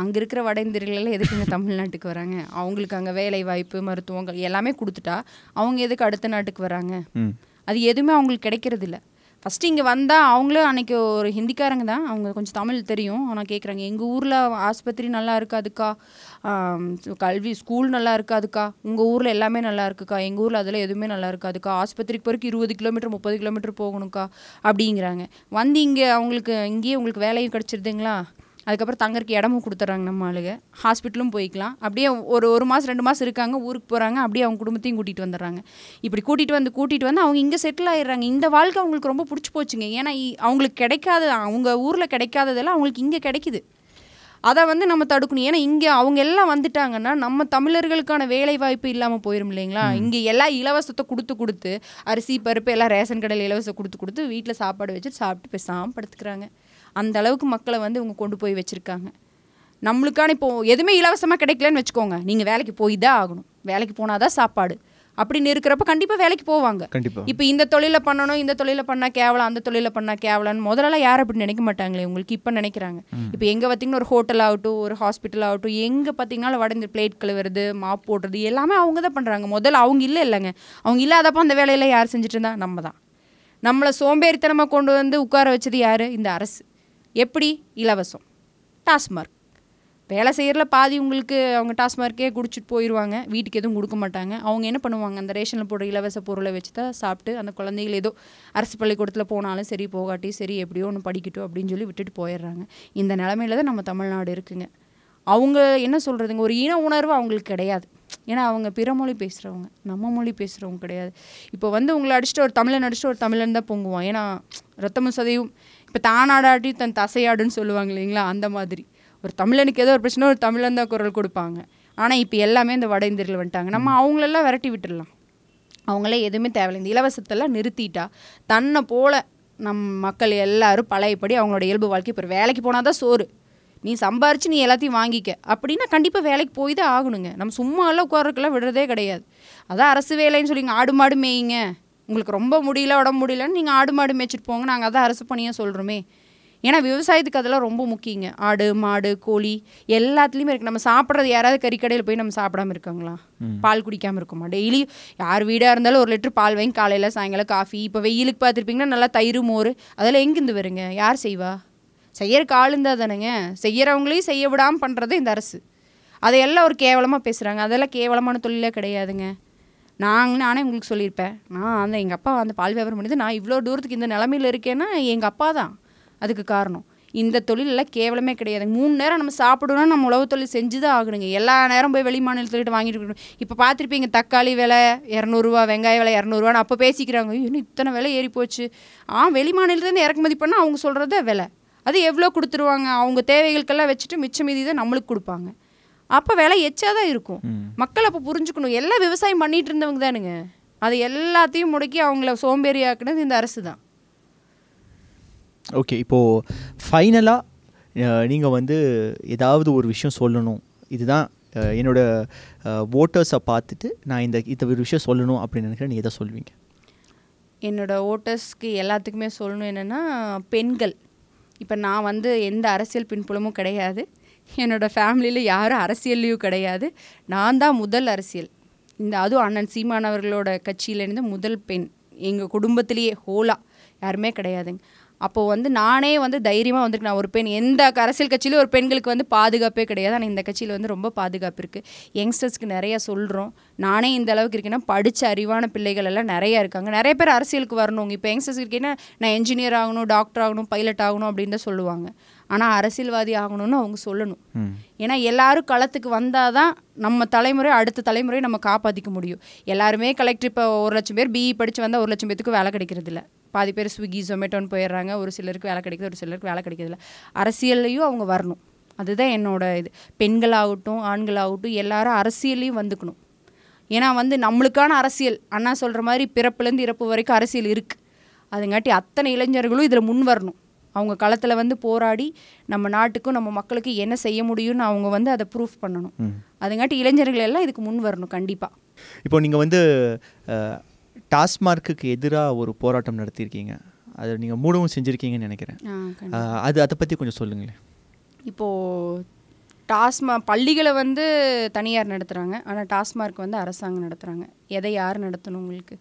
Speaker 2: அங்கே இருக்கிற வட இந்தியர்கள் எதுக்கு இங்கே தமிழ்நாட்டுக்கு வராங்க அவங்களுக்கு அங்கே வேலை வாய்ப்பு மருத்துவங்கள் எல்லாமே கொடுத்துட்டா அவங்க எதுக்கு அடுத்த நாட்டுக்கு வராங்க அது எதுவுமே அவங்களுக்கு கிடைக்கிறது இல்லை ஃபஸ்ட்டு இங்கே வந்தால் அவங்களும் அன்றைக்கி ஒரு ஹிந்திக்காரங்க தான் அவங்க கொஞ்சம் தமிழ் தெரியும் ஆனால் கேட்குறாங்க எங்கள் ஊரில் ஆஸ்பத்திரி நல்லா இருக்காதுக்கா கல்வி ஸ்கூல் நல்லா இருக்காதுக்கா உங்கள் ஊரில் எல்லாமே நல்லா இருக்குக்கா எங்கள் ஊரில் அதெல்லாம் எதுவுமே நல்லா இருக்காதுக்கா ஆஸ்பத்திரிக்கு பிறகு இருபது கிலோமீட்டர் முப்பது கிலோமீட்டர் போகணுக்கா அப்படிங்கிறாங்க வந்து இங்கே அவங்களுக்கு இங்கேயே உங்களுக்கு வேலையும் கிடச்சிருதுங்களா அதுக்கப்புறம் தங்கறக்கு இடமும் கொடுத்துட்றாங்க நம்ம ஆளுங்க ஹாஸ்பிட்டலும் போய்க்கலாம் அப்படியே ஒரு ஒரு மாதம் ரெண்டு மாதம் இருக்காங்க ஊருக்கு போகிறாங்க அப்படியே அவங்க குடும்பத்தையும் கூட்டிகிட்டு வந்துடுறாங்க இப்படி கூட்டிகிட்டு வந்து கூட்டிகிட்டு வந்து அவங்க இங்கே செட்டில் ஆகிடுறாங்க இந்த வாழ்க்கை அவங்களுக்கு ரொம்ப பிடிச்சி போச்சுங்க ஏன்னா அவங்களுக்கு கிடைக்காத அவங்க ஊரில் கிடைக்காததெல்லாம் அவங்களுக்கு இங்கே கிடைக்குது அதை வந்து நம்ம தடுக்கணும் ஏன்னா இங்கே அவங்க எல்லாம் வந்துட்டாங்கன்னா நம்ம தமிழர்களுக்கான வேலை வாய்ப்பு இல்லாமல் போயிடும் இல்லைங்களா இங்கே எல்லா இலவசத்தை கொடுத்து கொடுத்து அரிசி பருப்பு எல்லாம் ரேஷன் கடையில் இலவசம் கொடுத்து கொடுத்து வீட்டில் சாப்பாடு வச்சுட்டு சாப்பிட்டு போய் சாம்படுத்துக்கிறாங்க அந்த அளவுக்கு மக்களை வந்து இவங்க கொண்டு போய் வச்சுருக்காங்க நம்மளுக்கான இப்போது எதுவுமே இலவசமாக கிடைக்கலன்னு வச்சுக்கோங்க நீங்கள் வேலைக்கு போய் தான் ஆகணும் வேலைக்கு போனால் தான் சாப்பாடு அப்படின்னு இருக்கிறப்ப கண்டிப்பாக வேலைக்கு போவாங்க இப்போ இந்த தொழிலில் பண்ணணும் இந்த தொழிலில் பண்ணால் கேவலம் அந்த தொழிலில் பண்ணால் கேவலன்னு முதல்ல யாரும் அப்படி நினைக்க மாட்டாங்களே உங்களுக்கு இப்போ நினைக்கிறாங்க இப்போ எங்கே பார்த்தீங்கன்னா ஒரு ஹோட்டல் ஆகட்டும் ஒரு ஹாஸ்பிட்டல் ஆகட்டும் எங்கே பார்த்தீங்கன்னா வட இந்த பிளேட் கழுவுறது மாப் போடுறது எல்லாமே அவங்க தான் பண்ணுறாங்க முதல்ல அவங்க இல்லை இல்லைங்க அவங்க இல்லாதப்போ அந்த வேலையில் யார் செஞ்சுட்டு இருந்தா நம்ம தான் நம்மளை சோம்பேறித்தனமாக கொண்டு வந்து உட்கார வச்சது யார் இந்த அரசு எப்படி இலவசம் டாஸ்மார்க் வேலை செய்கிறல பாதி உங்களுக்கு அவங்க டாஸ்மார்க்கே குடிச்சிட்டு போயிடுவாங்க வீட்டுக்கு எதுவும் கொடுக்க மாட்டாங்க அவங்க என்ன பண்ணுவாங்க அந்த ரேஷனில் போடுற இலவச பொருளை வச்சு தான் சாப்பிட்டு அந்த குழந்தைகள் ஏதோ அரசு பள்ளிக்கூடத்தில் போனாலும் சரி போகாட்டி சரி எப்படியோ ஒன்று படிக்கட்டும் அப்படின்னு சொல்லி விட்டுட்டு போயிடுறாங்க இந்த நிலமையில தான் நம்ம தமிழ்நாடு இருக்குங்க அவங்க என்ன சொல்கிறதுங்க ஒரு இன உணர்வு அவங்களுக்கு கிடையாது ஏன்னா அவங்க பிற மொழி பேசுகிறவங்க நம்ம மொழி பேசுகிறவங்க கிடையாது இப்போ வந்து உங்களை அடிச்சுட்டு ஒரு தமிழன் அடிச்சுட்டு ஒரு தமிழன் தான் பொங்குவோம் ஏன்னா ரத்தமும் சதையும் இப்போ தானாடாட்டி தன் தசையாடுன்னு சொல்லுவாங்க இல்லைங்களா அந்த மாதிரி ஒரு தமிழனுக்கு ஏதோ ஒரு பிரச்சனை ஒரு தமிழன் தான் குரல் கொடுப்பாங்க ஆனால் இப்போ எல்லாமே இந்த வட இந்தியர்கள் வந்துட்டாங்க நம்ம அவங்களெல்லாம் விரட்டி விட்டுடலாம் அவங்களே எதுவுமே தேவையில்லை இந்த இலவசத்தெல்லாம் நிறுத்திட்டா தன்னை போல நம் மக்கள் எல்லாரும் பழையபடி அவங்களோட இயல்பு வாழ்க்கை இப்போ வேலைக்கு போனால் தான் சோறு நீ சம்பாரித்து நீ எல்லாத்தையும் வாங்கிக்க அப்படின்னா கண்டிப்பாக வேலைக்கு போய் தான் ஆகணுங்க நம்ம சும்மாலாம் உட்காரக்கெல்லாம் விடுறதே கிடையாது அதான் அரசு வேலைன்னு சொல்லிங்க ஆடு மாடு மேயுங்க உங்களுக்கு ரொம்ப முடியல உடம்பு முடியலன்னு நீங்கள் ஆடு மாடு மேய்ச்சிட்டு போங்க நாங்கள் அதான் அரசு பணியாக சொல்கிறோமே ஏன்னா விவசாயத்துக்கு அதெல்லாம் ரொம்ப முக்கியங்க ஆடு மாடு கோழி எல்லாத்துலேயுமே இருக்குது நம்ம சாப்பிட்றது யாராவது கறிக்கடையில் போய் நம்ம சாப்பிடாம இருக்காங்களா பால் குடிக்காமல் இருக்கோமா டெய்லி யார் வீடாக இருந்தாலும் ஒரு லிட்டர் பால் வாங்கி காலையில் சாயங்காலம் காஃபி இப்போ வெயிலுக்கு பார்த்துருப்பீங்கன்னா நல்லா தயிர் மோர் அதெல்லாம் எங்கேருந்து வருங்க யார் செய்வா செய்கிறக்கு ஆள் இருந்தால் தானேங்க செய்கிறவங்களையும் செய்ய விடாமல் பண்ணுறது இந்த அரசு அதையெல்லாம் ஒரு கேவலமாக பேசுகிறாங்க அதெல்லாம் கேவலமான தொழிலே கிடையாதுங்க நாங்கள் நானே உங்களுக்கு சொல்லியிருப்பேன் நான் அந்த எங்கள் அப்பா அந்த பால் வியாபாரம் பண்ணிது நான் இவ்வளோ தூரத்துக்கு இந்த நிலமையில் இருக்கேன்னா எங்கள் அப்பா தான் அதுக்கு காரணம் இந்த தொழிலெல்லாம் கேவலமே கிடையாது மூணு நேரம் நம்ம சாப்பிடணும்னா நம்ம உழவு தொழில் செஞ்சு தான் ஆகணுங்க எல்லா நேரம் போய் வெளி மாநிலத்துக்கிட்ட வாங்கிட்டு இருக்கணும் இப்போ பார்த்துருப்பீங்க தக்காளி விலை இரநூறுவா வெங்காய விலை இரநூறுவான்னு அப்போ பேசிக்கிறாங்க இன்னும் இத்தனை விலை ஏறி போச்சு ஆ வெளி மாநிலத்துலேருந்து இறக்குமதி பண்ணால் அவங்க சொல்கிறத விலை அது எவ்வளோ கொடுத்துருவாங்க அவங்க தேவைகளுக்கெல்லாம் வச்சுட்டு மிச்சம் மீதி தான் நம்மளுக்கு கொடுப்பாங்க அப்போ விலை எச்சா தான் இருக்கும் மக்கள் அப்போ புரிஞ்சுக்கணும் எல்லாம் விவசாயம் பண்ணிட்டு இருந்தவங்க தானுங்க அது எல்லாத்தையும் முடக்கி அவங்கள சோம்பேறி இந்த அரசு தான்
Speaker 1: ஓகே இப்போது ஃபைனலாக நீங்கள் வந்து ஏதாவது ஒரு விஷயம் சொல்லணும் இதுதான் என்னோட ஓட்டர்ஸை பார்த்துட்டு நான் இந்த இந்த ஒரு விஷயம் சொல்லணும் அப்படின்னு நினைக்கிறேன் நீங்கள் எதை சொல்வீங்க
Speaker 2: என்னோடய ஓட்டர்ஸ்க்கு எல்லாத்துக்குமே சொல்லணும் என்னென்னா பெண்கள் இப்போ நான் வந்து எந்த அரசியல் பின்புலமும் கிடையாது என்னோடய ஃபேமிலியில் யாரும் அரசியல்லையும் கிடையாது நான் தான் முதல் அரசியல் இந்த அதுவும் அண்ணன் சீமானவர்களோட கட்சியிலேருந்து முதல் பெண் எங்கள் குடும்பத்திலேயே ஹோலா யாருமே கிடையாதுங்க அப்போது வந்து நானே வந்து தைரியமாக வந்துட்டு நான் ஒரு பெண் எந்த அரசியல் கட்சியிலும் ஒரு பெண்களுக்கு வந்து பாதுகாப்பே கிடையாது ஆனால் இந்த கட்சியில் வந்து ரொம்ப பாதுகாப்பு இருக்குது யங்ஸ்டர்ஸ்க்கு நிறையா சொல்கிறோம் நானே இந்த அளவுக்கு இருக்கேன்னா படித்த அறிவான பிள்ளைகள் எல்லாம் நிறையா இருக்காங்க நிறைய பேர் அரசியலுக்கு வரணுங்க இப்போ யங்ஸ்டர்ஸ் இருக்கேன்னா நான் என்ஜினியர் ஆகணும் டாக்டர் ஆகணும் பைலட் ஆகணும் அப்படின்னு தான் சொல்லுவாங்க ஆனால் அரசியல்வாதி ஆகணும்னு அவங்க சொல்லணும் ஏன்னா எல்லாரும் களத்துக்கு வந்தால் தான் நம்ம தலைமுறை அடுத்த தலைமுறையை நம்ம காப்பாற்றிக்க முடியும் எல்லாருமே கலெக்டர் இப்போ ஒரு லட்சம் பேர் பிஇ e படித்து வந்தால் ஒரு லட்சம் பேத்துக்கு வேலை கிடைக்கிறது இல்லை பாதி பேர் ஸ்விக்கி ஜொமேட்டோன்னு போயிடுறாங்க ஒரு சிலருக்கு வேலை கிடைக்கிது ஒரு சிலருக்கு வேலை கிடைக்கிறதில்ல அரசியல்லையும் அவங்க வரணும் அதுதான் என்னோட இது பெண்களாகட்டும் ஆண்களாகட்டும் எல்லாரும் அரசியல்லையும் வந்துக்கணும் ஏன்னா வந்து நம்மளுக்கான அரசியல் அண்ணா சொல்கிற மாதிரி பிறப்புலேருந்து இறப்பு வரைக்கும் அரசியல் இருக்குது அதுங்காட்டி அத்தனை இளைஞர்களும் இதில் முன் வரணும் அவங்க களத்தில் வந்து போராடி நம்ம நாட்டுக்கும் நம்ம மக்களுக்கு என்ன செய்ய முடியும்னு அவங்க வந்து அதை ப்ரூஃப் பண்ணணும் அதுங்காட்டி இளைஞர்கள் எல்லாம் இதுக்கு முன் வரணும் கண்டிப்பாக
Speaker 1: இப்போ நீங்கள் வந்து டாஸ்மார்க்குக்கு எதிராக ஒரு போராட்டம் நடத்தியிருக்கீங்க அதை நீங்கள் மூடவும் செஞ்சுருக்கீங்கன்னு நினைக்கிறேன் அது அதை பற்றி கொஞ்சம் சொல்லுங்களேன்
Speaker 2: இப்போது டாஸ்மா பள்ளிகளை வந்து தனியார் நடத்துகிறாங்க ஆனால் டாஸ்மார்க் வந்து அரசாங்கம் நடத்துகிறாங்க எதை யார் நடத்தணும் உங்களுக்கு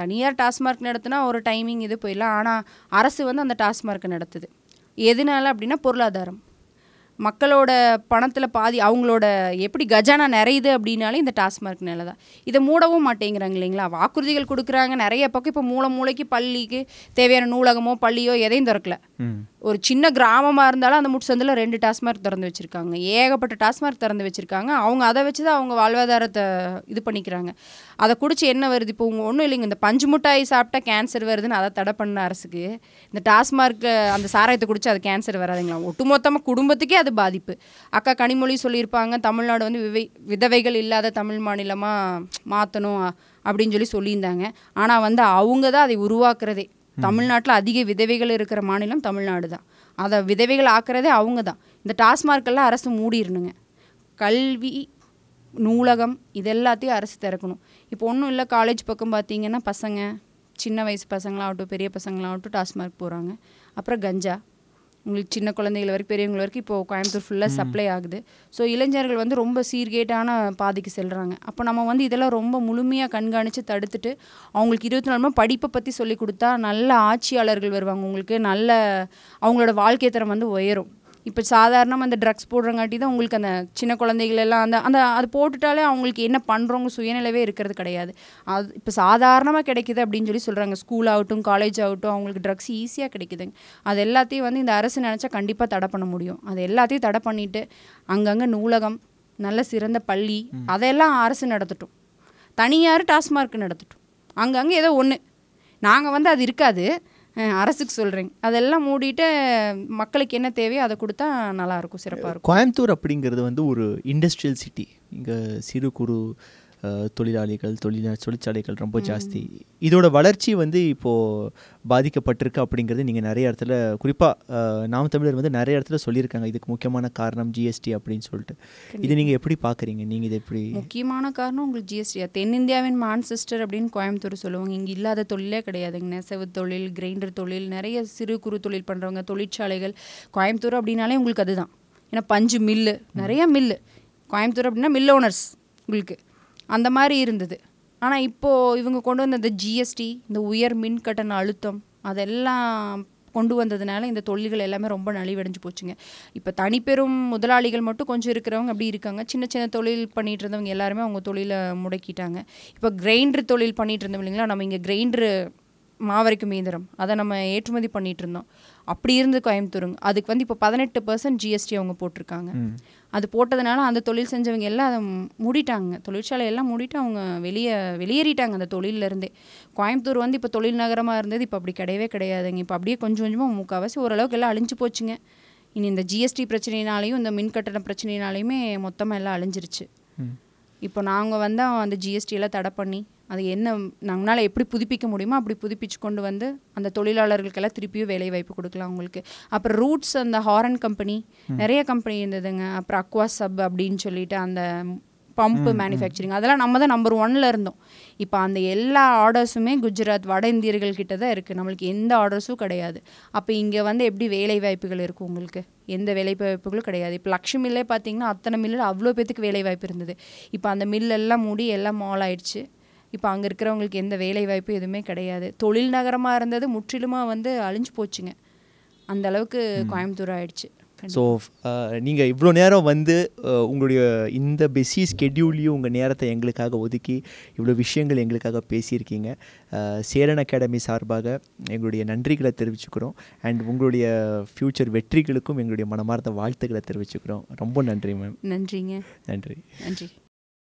Speaker 2: தனியார் டாஸ்மார்க் நடத்துனா ஒரு டைமிங் இது போயிடலாம் ஆனால் அரசு வந்து அந்த டாஸ்மார்க்கை நடத்துது எதனால அப்படின்னா பொருளாதாரம் மக்களோட பணத்தில் பாதி அவங்களோட எப்படி கஜானா நிறையுது அப்படின்னாலே இந்த டாஸ்மார்க்னால தான் இதை மூடவும் மாட்டேங்கிறாங்க இல்லைங்களா வாக்குறுதிகள் கொடுக்குறாங்க நிறைய பக்கம் இப்போ மூளை மூளைக்கு பள்ளிக்கு தேவையான நூலகமோ பள்ளியோ எதையும் திறக்கல ஒரு சின்ன கிராமமாக இருந்தாலும் அந்த முட்சந்தில் ரெண்டு டாஸ்மார்க் திறந்து வச்சுருக்காங்க ஏகப்பட்ட டாஸ்மார்க் திறந்து வச்சுருக்காங்க அவங்க அதை வச்சு தான் அவங்க வாழ்வாதாரத்தை இது பண்ணிக்கிறாங்க அதை குடிச்சு என்ன வருது இப்போ ஒன்றும் இல்லைங்க இந்த பஞ்சு முட்டாய் சாப்பிட்டா கேன்சர் வருதுன்னு அதை தடை பண்ண அரசுக்கு இந்த டாஸ்மார்க்கு அந்த சாராயத்தை குடிச்சு அது கேன்சர் வராதுங்களா ஒட்டுமொத்தமாக குடும்பத்துக்கே அது பாதிப்பு அக்கா கனிமொழி சொல்லியிருப்பாங்க தமிழ்நாடு வந்து விவை விதவைகள் இல்லாத தமிழ் மாநிலமாக மாற்றணும் அப்படின்னு சொல்லி சொல்லியிருந்தாங்க ஆனால் வந்து அவங்க தான் அதை உருவாக்குறதே தமிழ்நாட்டில் அதிக விதவைகள் இருக்கிற மாநிலம் தமிழ்நாடு தான் அதை விதவைகள் ஆக்குறதே அவங்க தான் இந்த டாஸ்மார்க்கெல்லாம் அரசு மூடிடணுங்க கல்வி நூலகம் இது எல்லாத்தையும் அரசு திறக்கணும் இப்போ ஒன்றும் இல்லை காலேஜ் பக்கம் பார்த்தீங்கன்னா பசங்க சின்ன வயசு பசங்களாகட்டும் பெரிய பசங்களாகட்டும் டாஸ்மார்க் போகிறாங்க அப்புறம் கஞ்சா உங்களுக்கு சின்ன குழந்தைகள் வரைக்கும் பெரியவங்க வரைக்கும் இப்போது கோயம்புத்தூர் ஃபுல்லாக சப்ளை ஆகுது ஸோ இளைஞர்கள் வந்து ரொம்ப சீர்கேட்டான பாதைக்கு செல்கிறாங்க அப்போ நம்ம வந்து இதெல்லாம் ரொம்ப முழுமையாக கண்காணித்து தடுத்துட்டு அவங்களுக்கு இருபத்தி நாலு மணி படிப்பை பற்றி சொல்லி கொடுத்தா நல்ல ஆட்சியாளர்கள் வருவாங்க உங்களுக்கு நல்ல அவங்களோட வாழ்க்கை தரம் வந்து உயரும் இப்போ சாதாரணமாக அந்த ட்ரக்ஸ் போடுறங்காட்டி தான் உங்களுக்கு அந்த சின்ன குழந்தைகள் எல்லாம் அந்த அந்த அது போட்டுட்டாலே அவங்களுக்கு என்ன பண்ணுறவங்க சுயநிலைவே இருக்கிறது கிடையாது அது இப்போ சாதாரணமாக கிடைக்கிது அப்படின்னு சொல்லி சொல்கிறாங்க ஸ்கூல் ஆகட்டும் காலேஜ் ஆகட்டும் அவங்களுக்கு ட்ரக்ஸ் ஈஸியாக கிடைக்குதுங்க அது எல்லாத்தையும் வந்து இந்த அரசு நினச்சா கண்டிப்பாக தடை பண்ண முடியும் அது எல்லாத்தையும் தடை பண்ணிவிட்டு அங்கங்கே நூலகம் நல்ல சிறந்த பள்ளி அதெல்லாம் அரசு நடத்தட்டும் தனியார் டாஸ்மார்க் நடத்தட்டும் அங்கங்கே ஏதோ ஒன்று நாங்கள் வந்து அது இருக்காது அரசுக்கு சொல்கிறேங்க அதெல்லாம் மூடிட்டு மக்களுக்கு என்ன தேவையோ அதை கொடுத்தா நல்லாயிருக்கும் சிறப்பாக
Speaker 1: இருக்கும் கோயம்புத்தூர் அப்படிங்கிறது வந்து ஒரு இண்டஸ்ட்ரியல் சிட்டி இங்கே சிறு குறு தொழிலாளிகள் தொழில் தொழிற்சாலைகள் ரொம்ப ஜாஸ்தி இதோட வளர்ச்சி வந்து இப்போது பாதிக்கப்பட்டிருக்கு அப்படிங்கிறது நீங்கள் நிறைய இடத்துல குறிப்பாக நாம் தமிழர் வந்து நிறைய இடத்துல சொல்லியிருக்காங்க இதுக்கு முக்கியமான காரணம் ஜிஎஸ்டி அப்படின்னு சொல்லிட்டு இது நீங்கள் எப்படி பார்க்குறீங்க நீங்கள் இது எப்படி
Speaker 2: முக்கியமான காரணம் உங்களுக்கு ஜிஎஸ்டி தென்னிந்தியாவின் மான்செஸ்டர் அப்படின்னு கோயம்புத்தூர் சொல்லுவாங்க இங்கே இல்லாத தொழிலே கிடையாதுங்க நெசவு தொழில் கிரைண்டர் தொழில் நிறைய சிறு குறு தொழில் பண்ணுறவங்க தொழிற்சாலைகள் கோயம்புத்தூர் அப்படின்னாலே உங்களுக்கு அதுதான் ஏன்னா பஞ்சு மில்லு நிறையா மில்லு கோயம்புத்தூர் அப்படின்னா மில் ஓனர்ஸ் உங்களுக்கு அந்த மாதிரி இருந்தது ஆனால் இப்போது இவங்க கொண்டு வந்த இந்த ஜிஎஸ்டி இந்த உயர் மின் கட்டண அழுத்தம் அதெல்லாம் கொண்டு வந்ததுனால இந்த தொழில்கள் எல்லாமே ரொம்ப நலிவடைஞ்சு போச்சுங்க இப்போ தனிப்பெரும் முதலாளிகள் மட்டும் கொஞ்சம் இருக்கிறவங்க அப்படி இருக்காங்க சின்ன சின்ன தொழில் பண்ணிகிட்டு இருந்தவங்க எல்லாருமே அவங்க தொழிலை முடக்கிட்டாங்க இப்போ கிரைண்டர் தொழில் பண்ணிகிட்டு இருந்தோம் இல்லைங்களா நம்ம இங்கே கிரைண்டரு மாவரைக்கும் மீந்திரம் அதை நம்ம ஏற்றுமதி பண்ணிட்டு இருந்தோம் அப்படி இருந்து கோயம்புத்தூருங்க அதுக்கு வந்து இப்போ பதினெட்டு பர்சன்ட் ஜிஎஸ்டி அவங்க போட்டிருக்காங்க அது போட்டதுனால அந்த தொழில் செஞ்சவங்க எல்லாம் அதை மூடிட்டாங்க தொழிற்சாலை எல்லாம் மூடிட்டு அவங்க வெளியே வெளியேறிட்டாங்க அந்த தொழிலிருந்தே கோயம்புத்தூர் வந்து இப்போ தொழில் நகரமாக இருந்தது இப்போ அப்படி கிடையவே கிடையாதுங்க இப்போ அப்படியே கொஞ்சம் கொஞ்சமாக முக்கால்வாசி ஓரளவுக்கு எல்லாம் அழிஞ்சு போச்சுங்க இனி இந்த ஜிஎஸ்டி பிரச்சனையினாலையும் இந்த மின் கட்டண பிரச்சனையினாலையுமே மொத்தமாக எல்லாம் அழிஞ்சிருச்சு இப்போ நாங்கள் வந்து அந்த ஜிஎஸ்டியெல்லாம் தடை பண்ணி அது என்ன நம்மளால் எப்படி புதுப்பிக்க முடியுமோ அப்படி புதுப்பிச்சு கொண்டு வந்து அந்த தொழிலாளர்களுக்கெல்லாம் திருப்பியும் வேலை வாய்ப்பு கொடுக்கலாம் அவங்களுக்கு அப்புறம் ரூட்ஸ் அந்த ஹாரன் கம்பெனி நிறைய கம்பெனி இருந்ததுங்க அப்புறம் அக்வா சப் அப்படின்னு சொல்லிட்டு அந்த பம்பு மேனுஃபேக்சரிங் அதெல்லாம் நம்ம தான் நம்பர் ஒன்ல இருந்தோம் இப்போ அந்த எல்லா ஆர்டர்ஸுமே குஜராத் வட இந்தியர்கள் கிட்ட தான் இருக்குது நம்மளுக்கு எந்த ஆர்டர்ஸும் கிடையாது அப்போ இங்கே வந்து எப்படி வேலை வாய்ப்புகள் இருக்குது உங்களுக்கு எந்த வேலை வாய்ப்புகளும் கிடையாது இப்போ லக்ஷம் மில்லே பார்த்தீங்கன்னா அத்தனை மில்லில் அவ்வளோ பேத்துக்கு வேலை வாய்ப்பு இருந்தது இப்போ அந்த மில்லெல்லாம் மூடி எல்லாம் மால் ஆயிடுச்சு இப்போ அங்கே இருக்கிறவங்களுக்கு எந்த வேலை வாய்ப்பு எதுவுமே கிடையாது தொழில் நகரமாக இருந்தது முற்றிலுமாக வந்து அழிஞ்சு போச்சுங்க அந்த அளவுக்கு கோயம்புத்தூர் ஆயிடுச்சு ஸோ
Speaker 1: நீங்கள் இவ்வளோ நேரம் வந்து உங்களுடைய இந்த பிஸி ஸ்கெடியூல்லையும் உங்கள் நேரத்தை எங்களுக்காக ஒதுக்கி இவ்வளோ விஷயங்கள் எங்களுக்காக பேசியிருக்கீங்க சேரன் அகாடமி சார்பாக எங்களுடைய நன்றிகளை தெரிவிச்சுக்கிறோம் அண்ட் உங்களுடைய ஃப்யூச்சர் வெற்றிகளுக்கும் எங்களுடைய மனமார்ந்த வாழ்த்துக்களை தெரிவிச்சுக்கிறோம் ரொம்ப நன்றி மேம் நன்றிங்க நன்றி
Speaker 2: நன்றி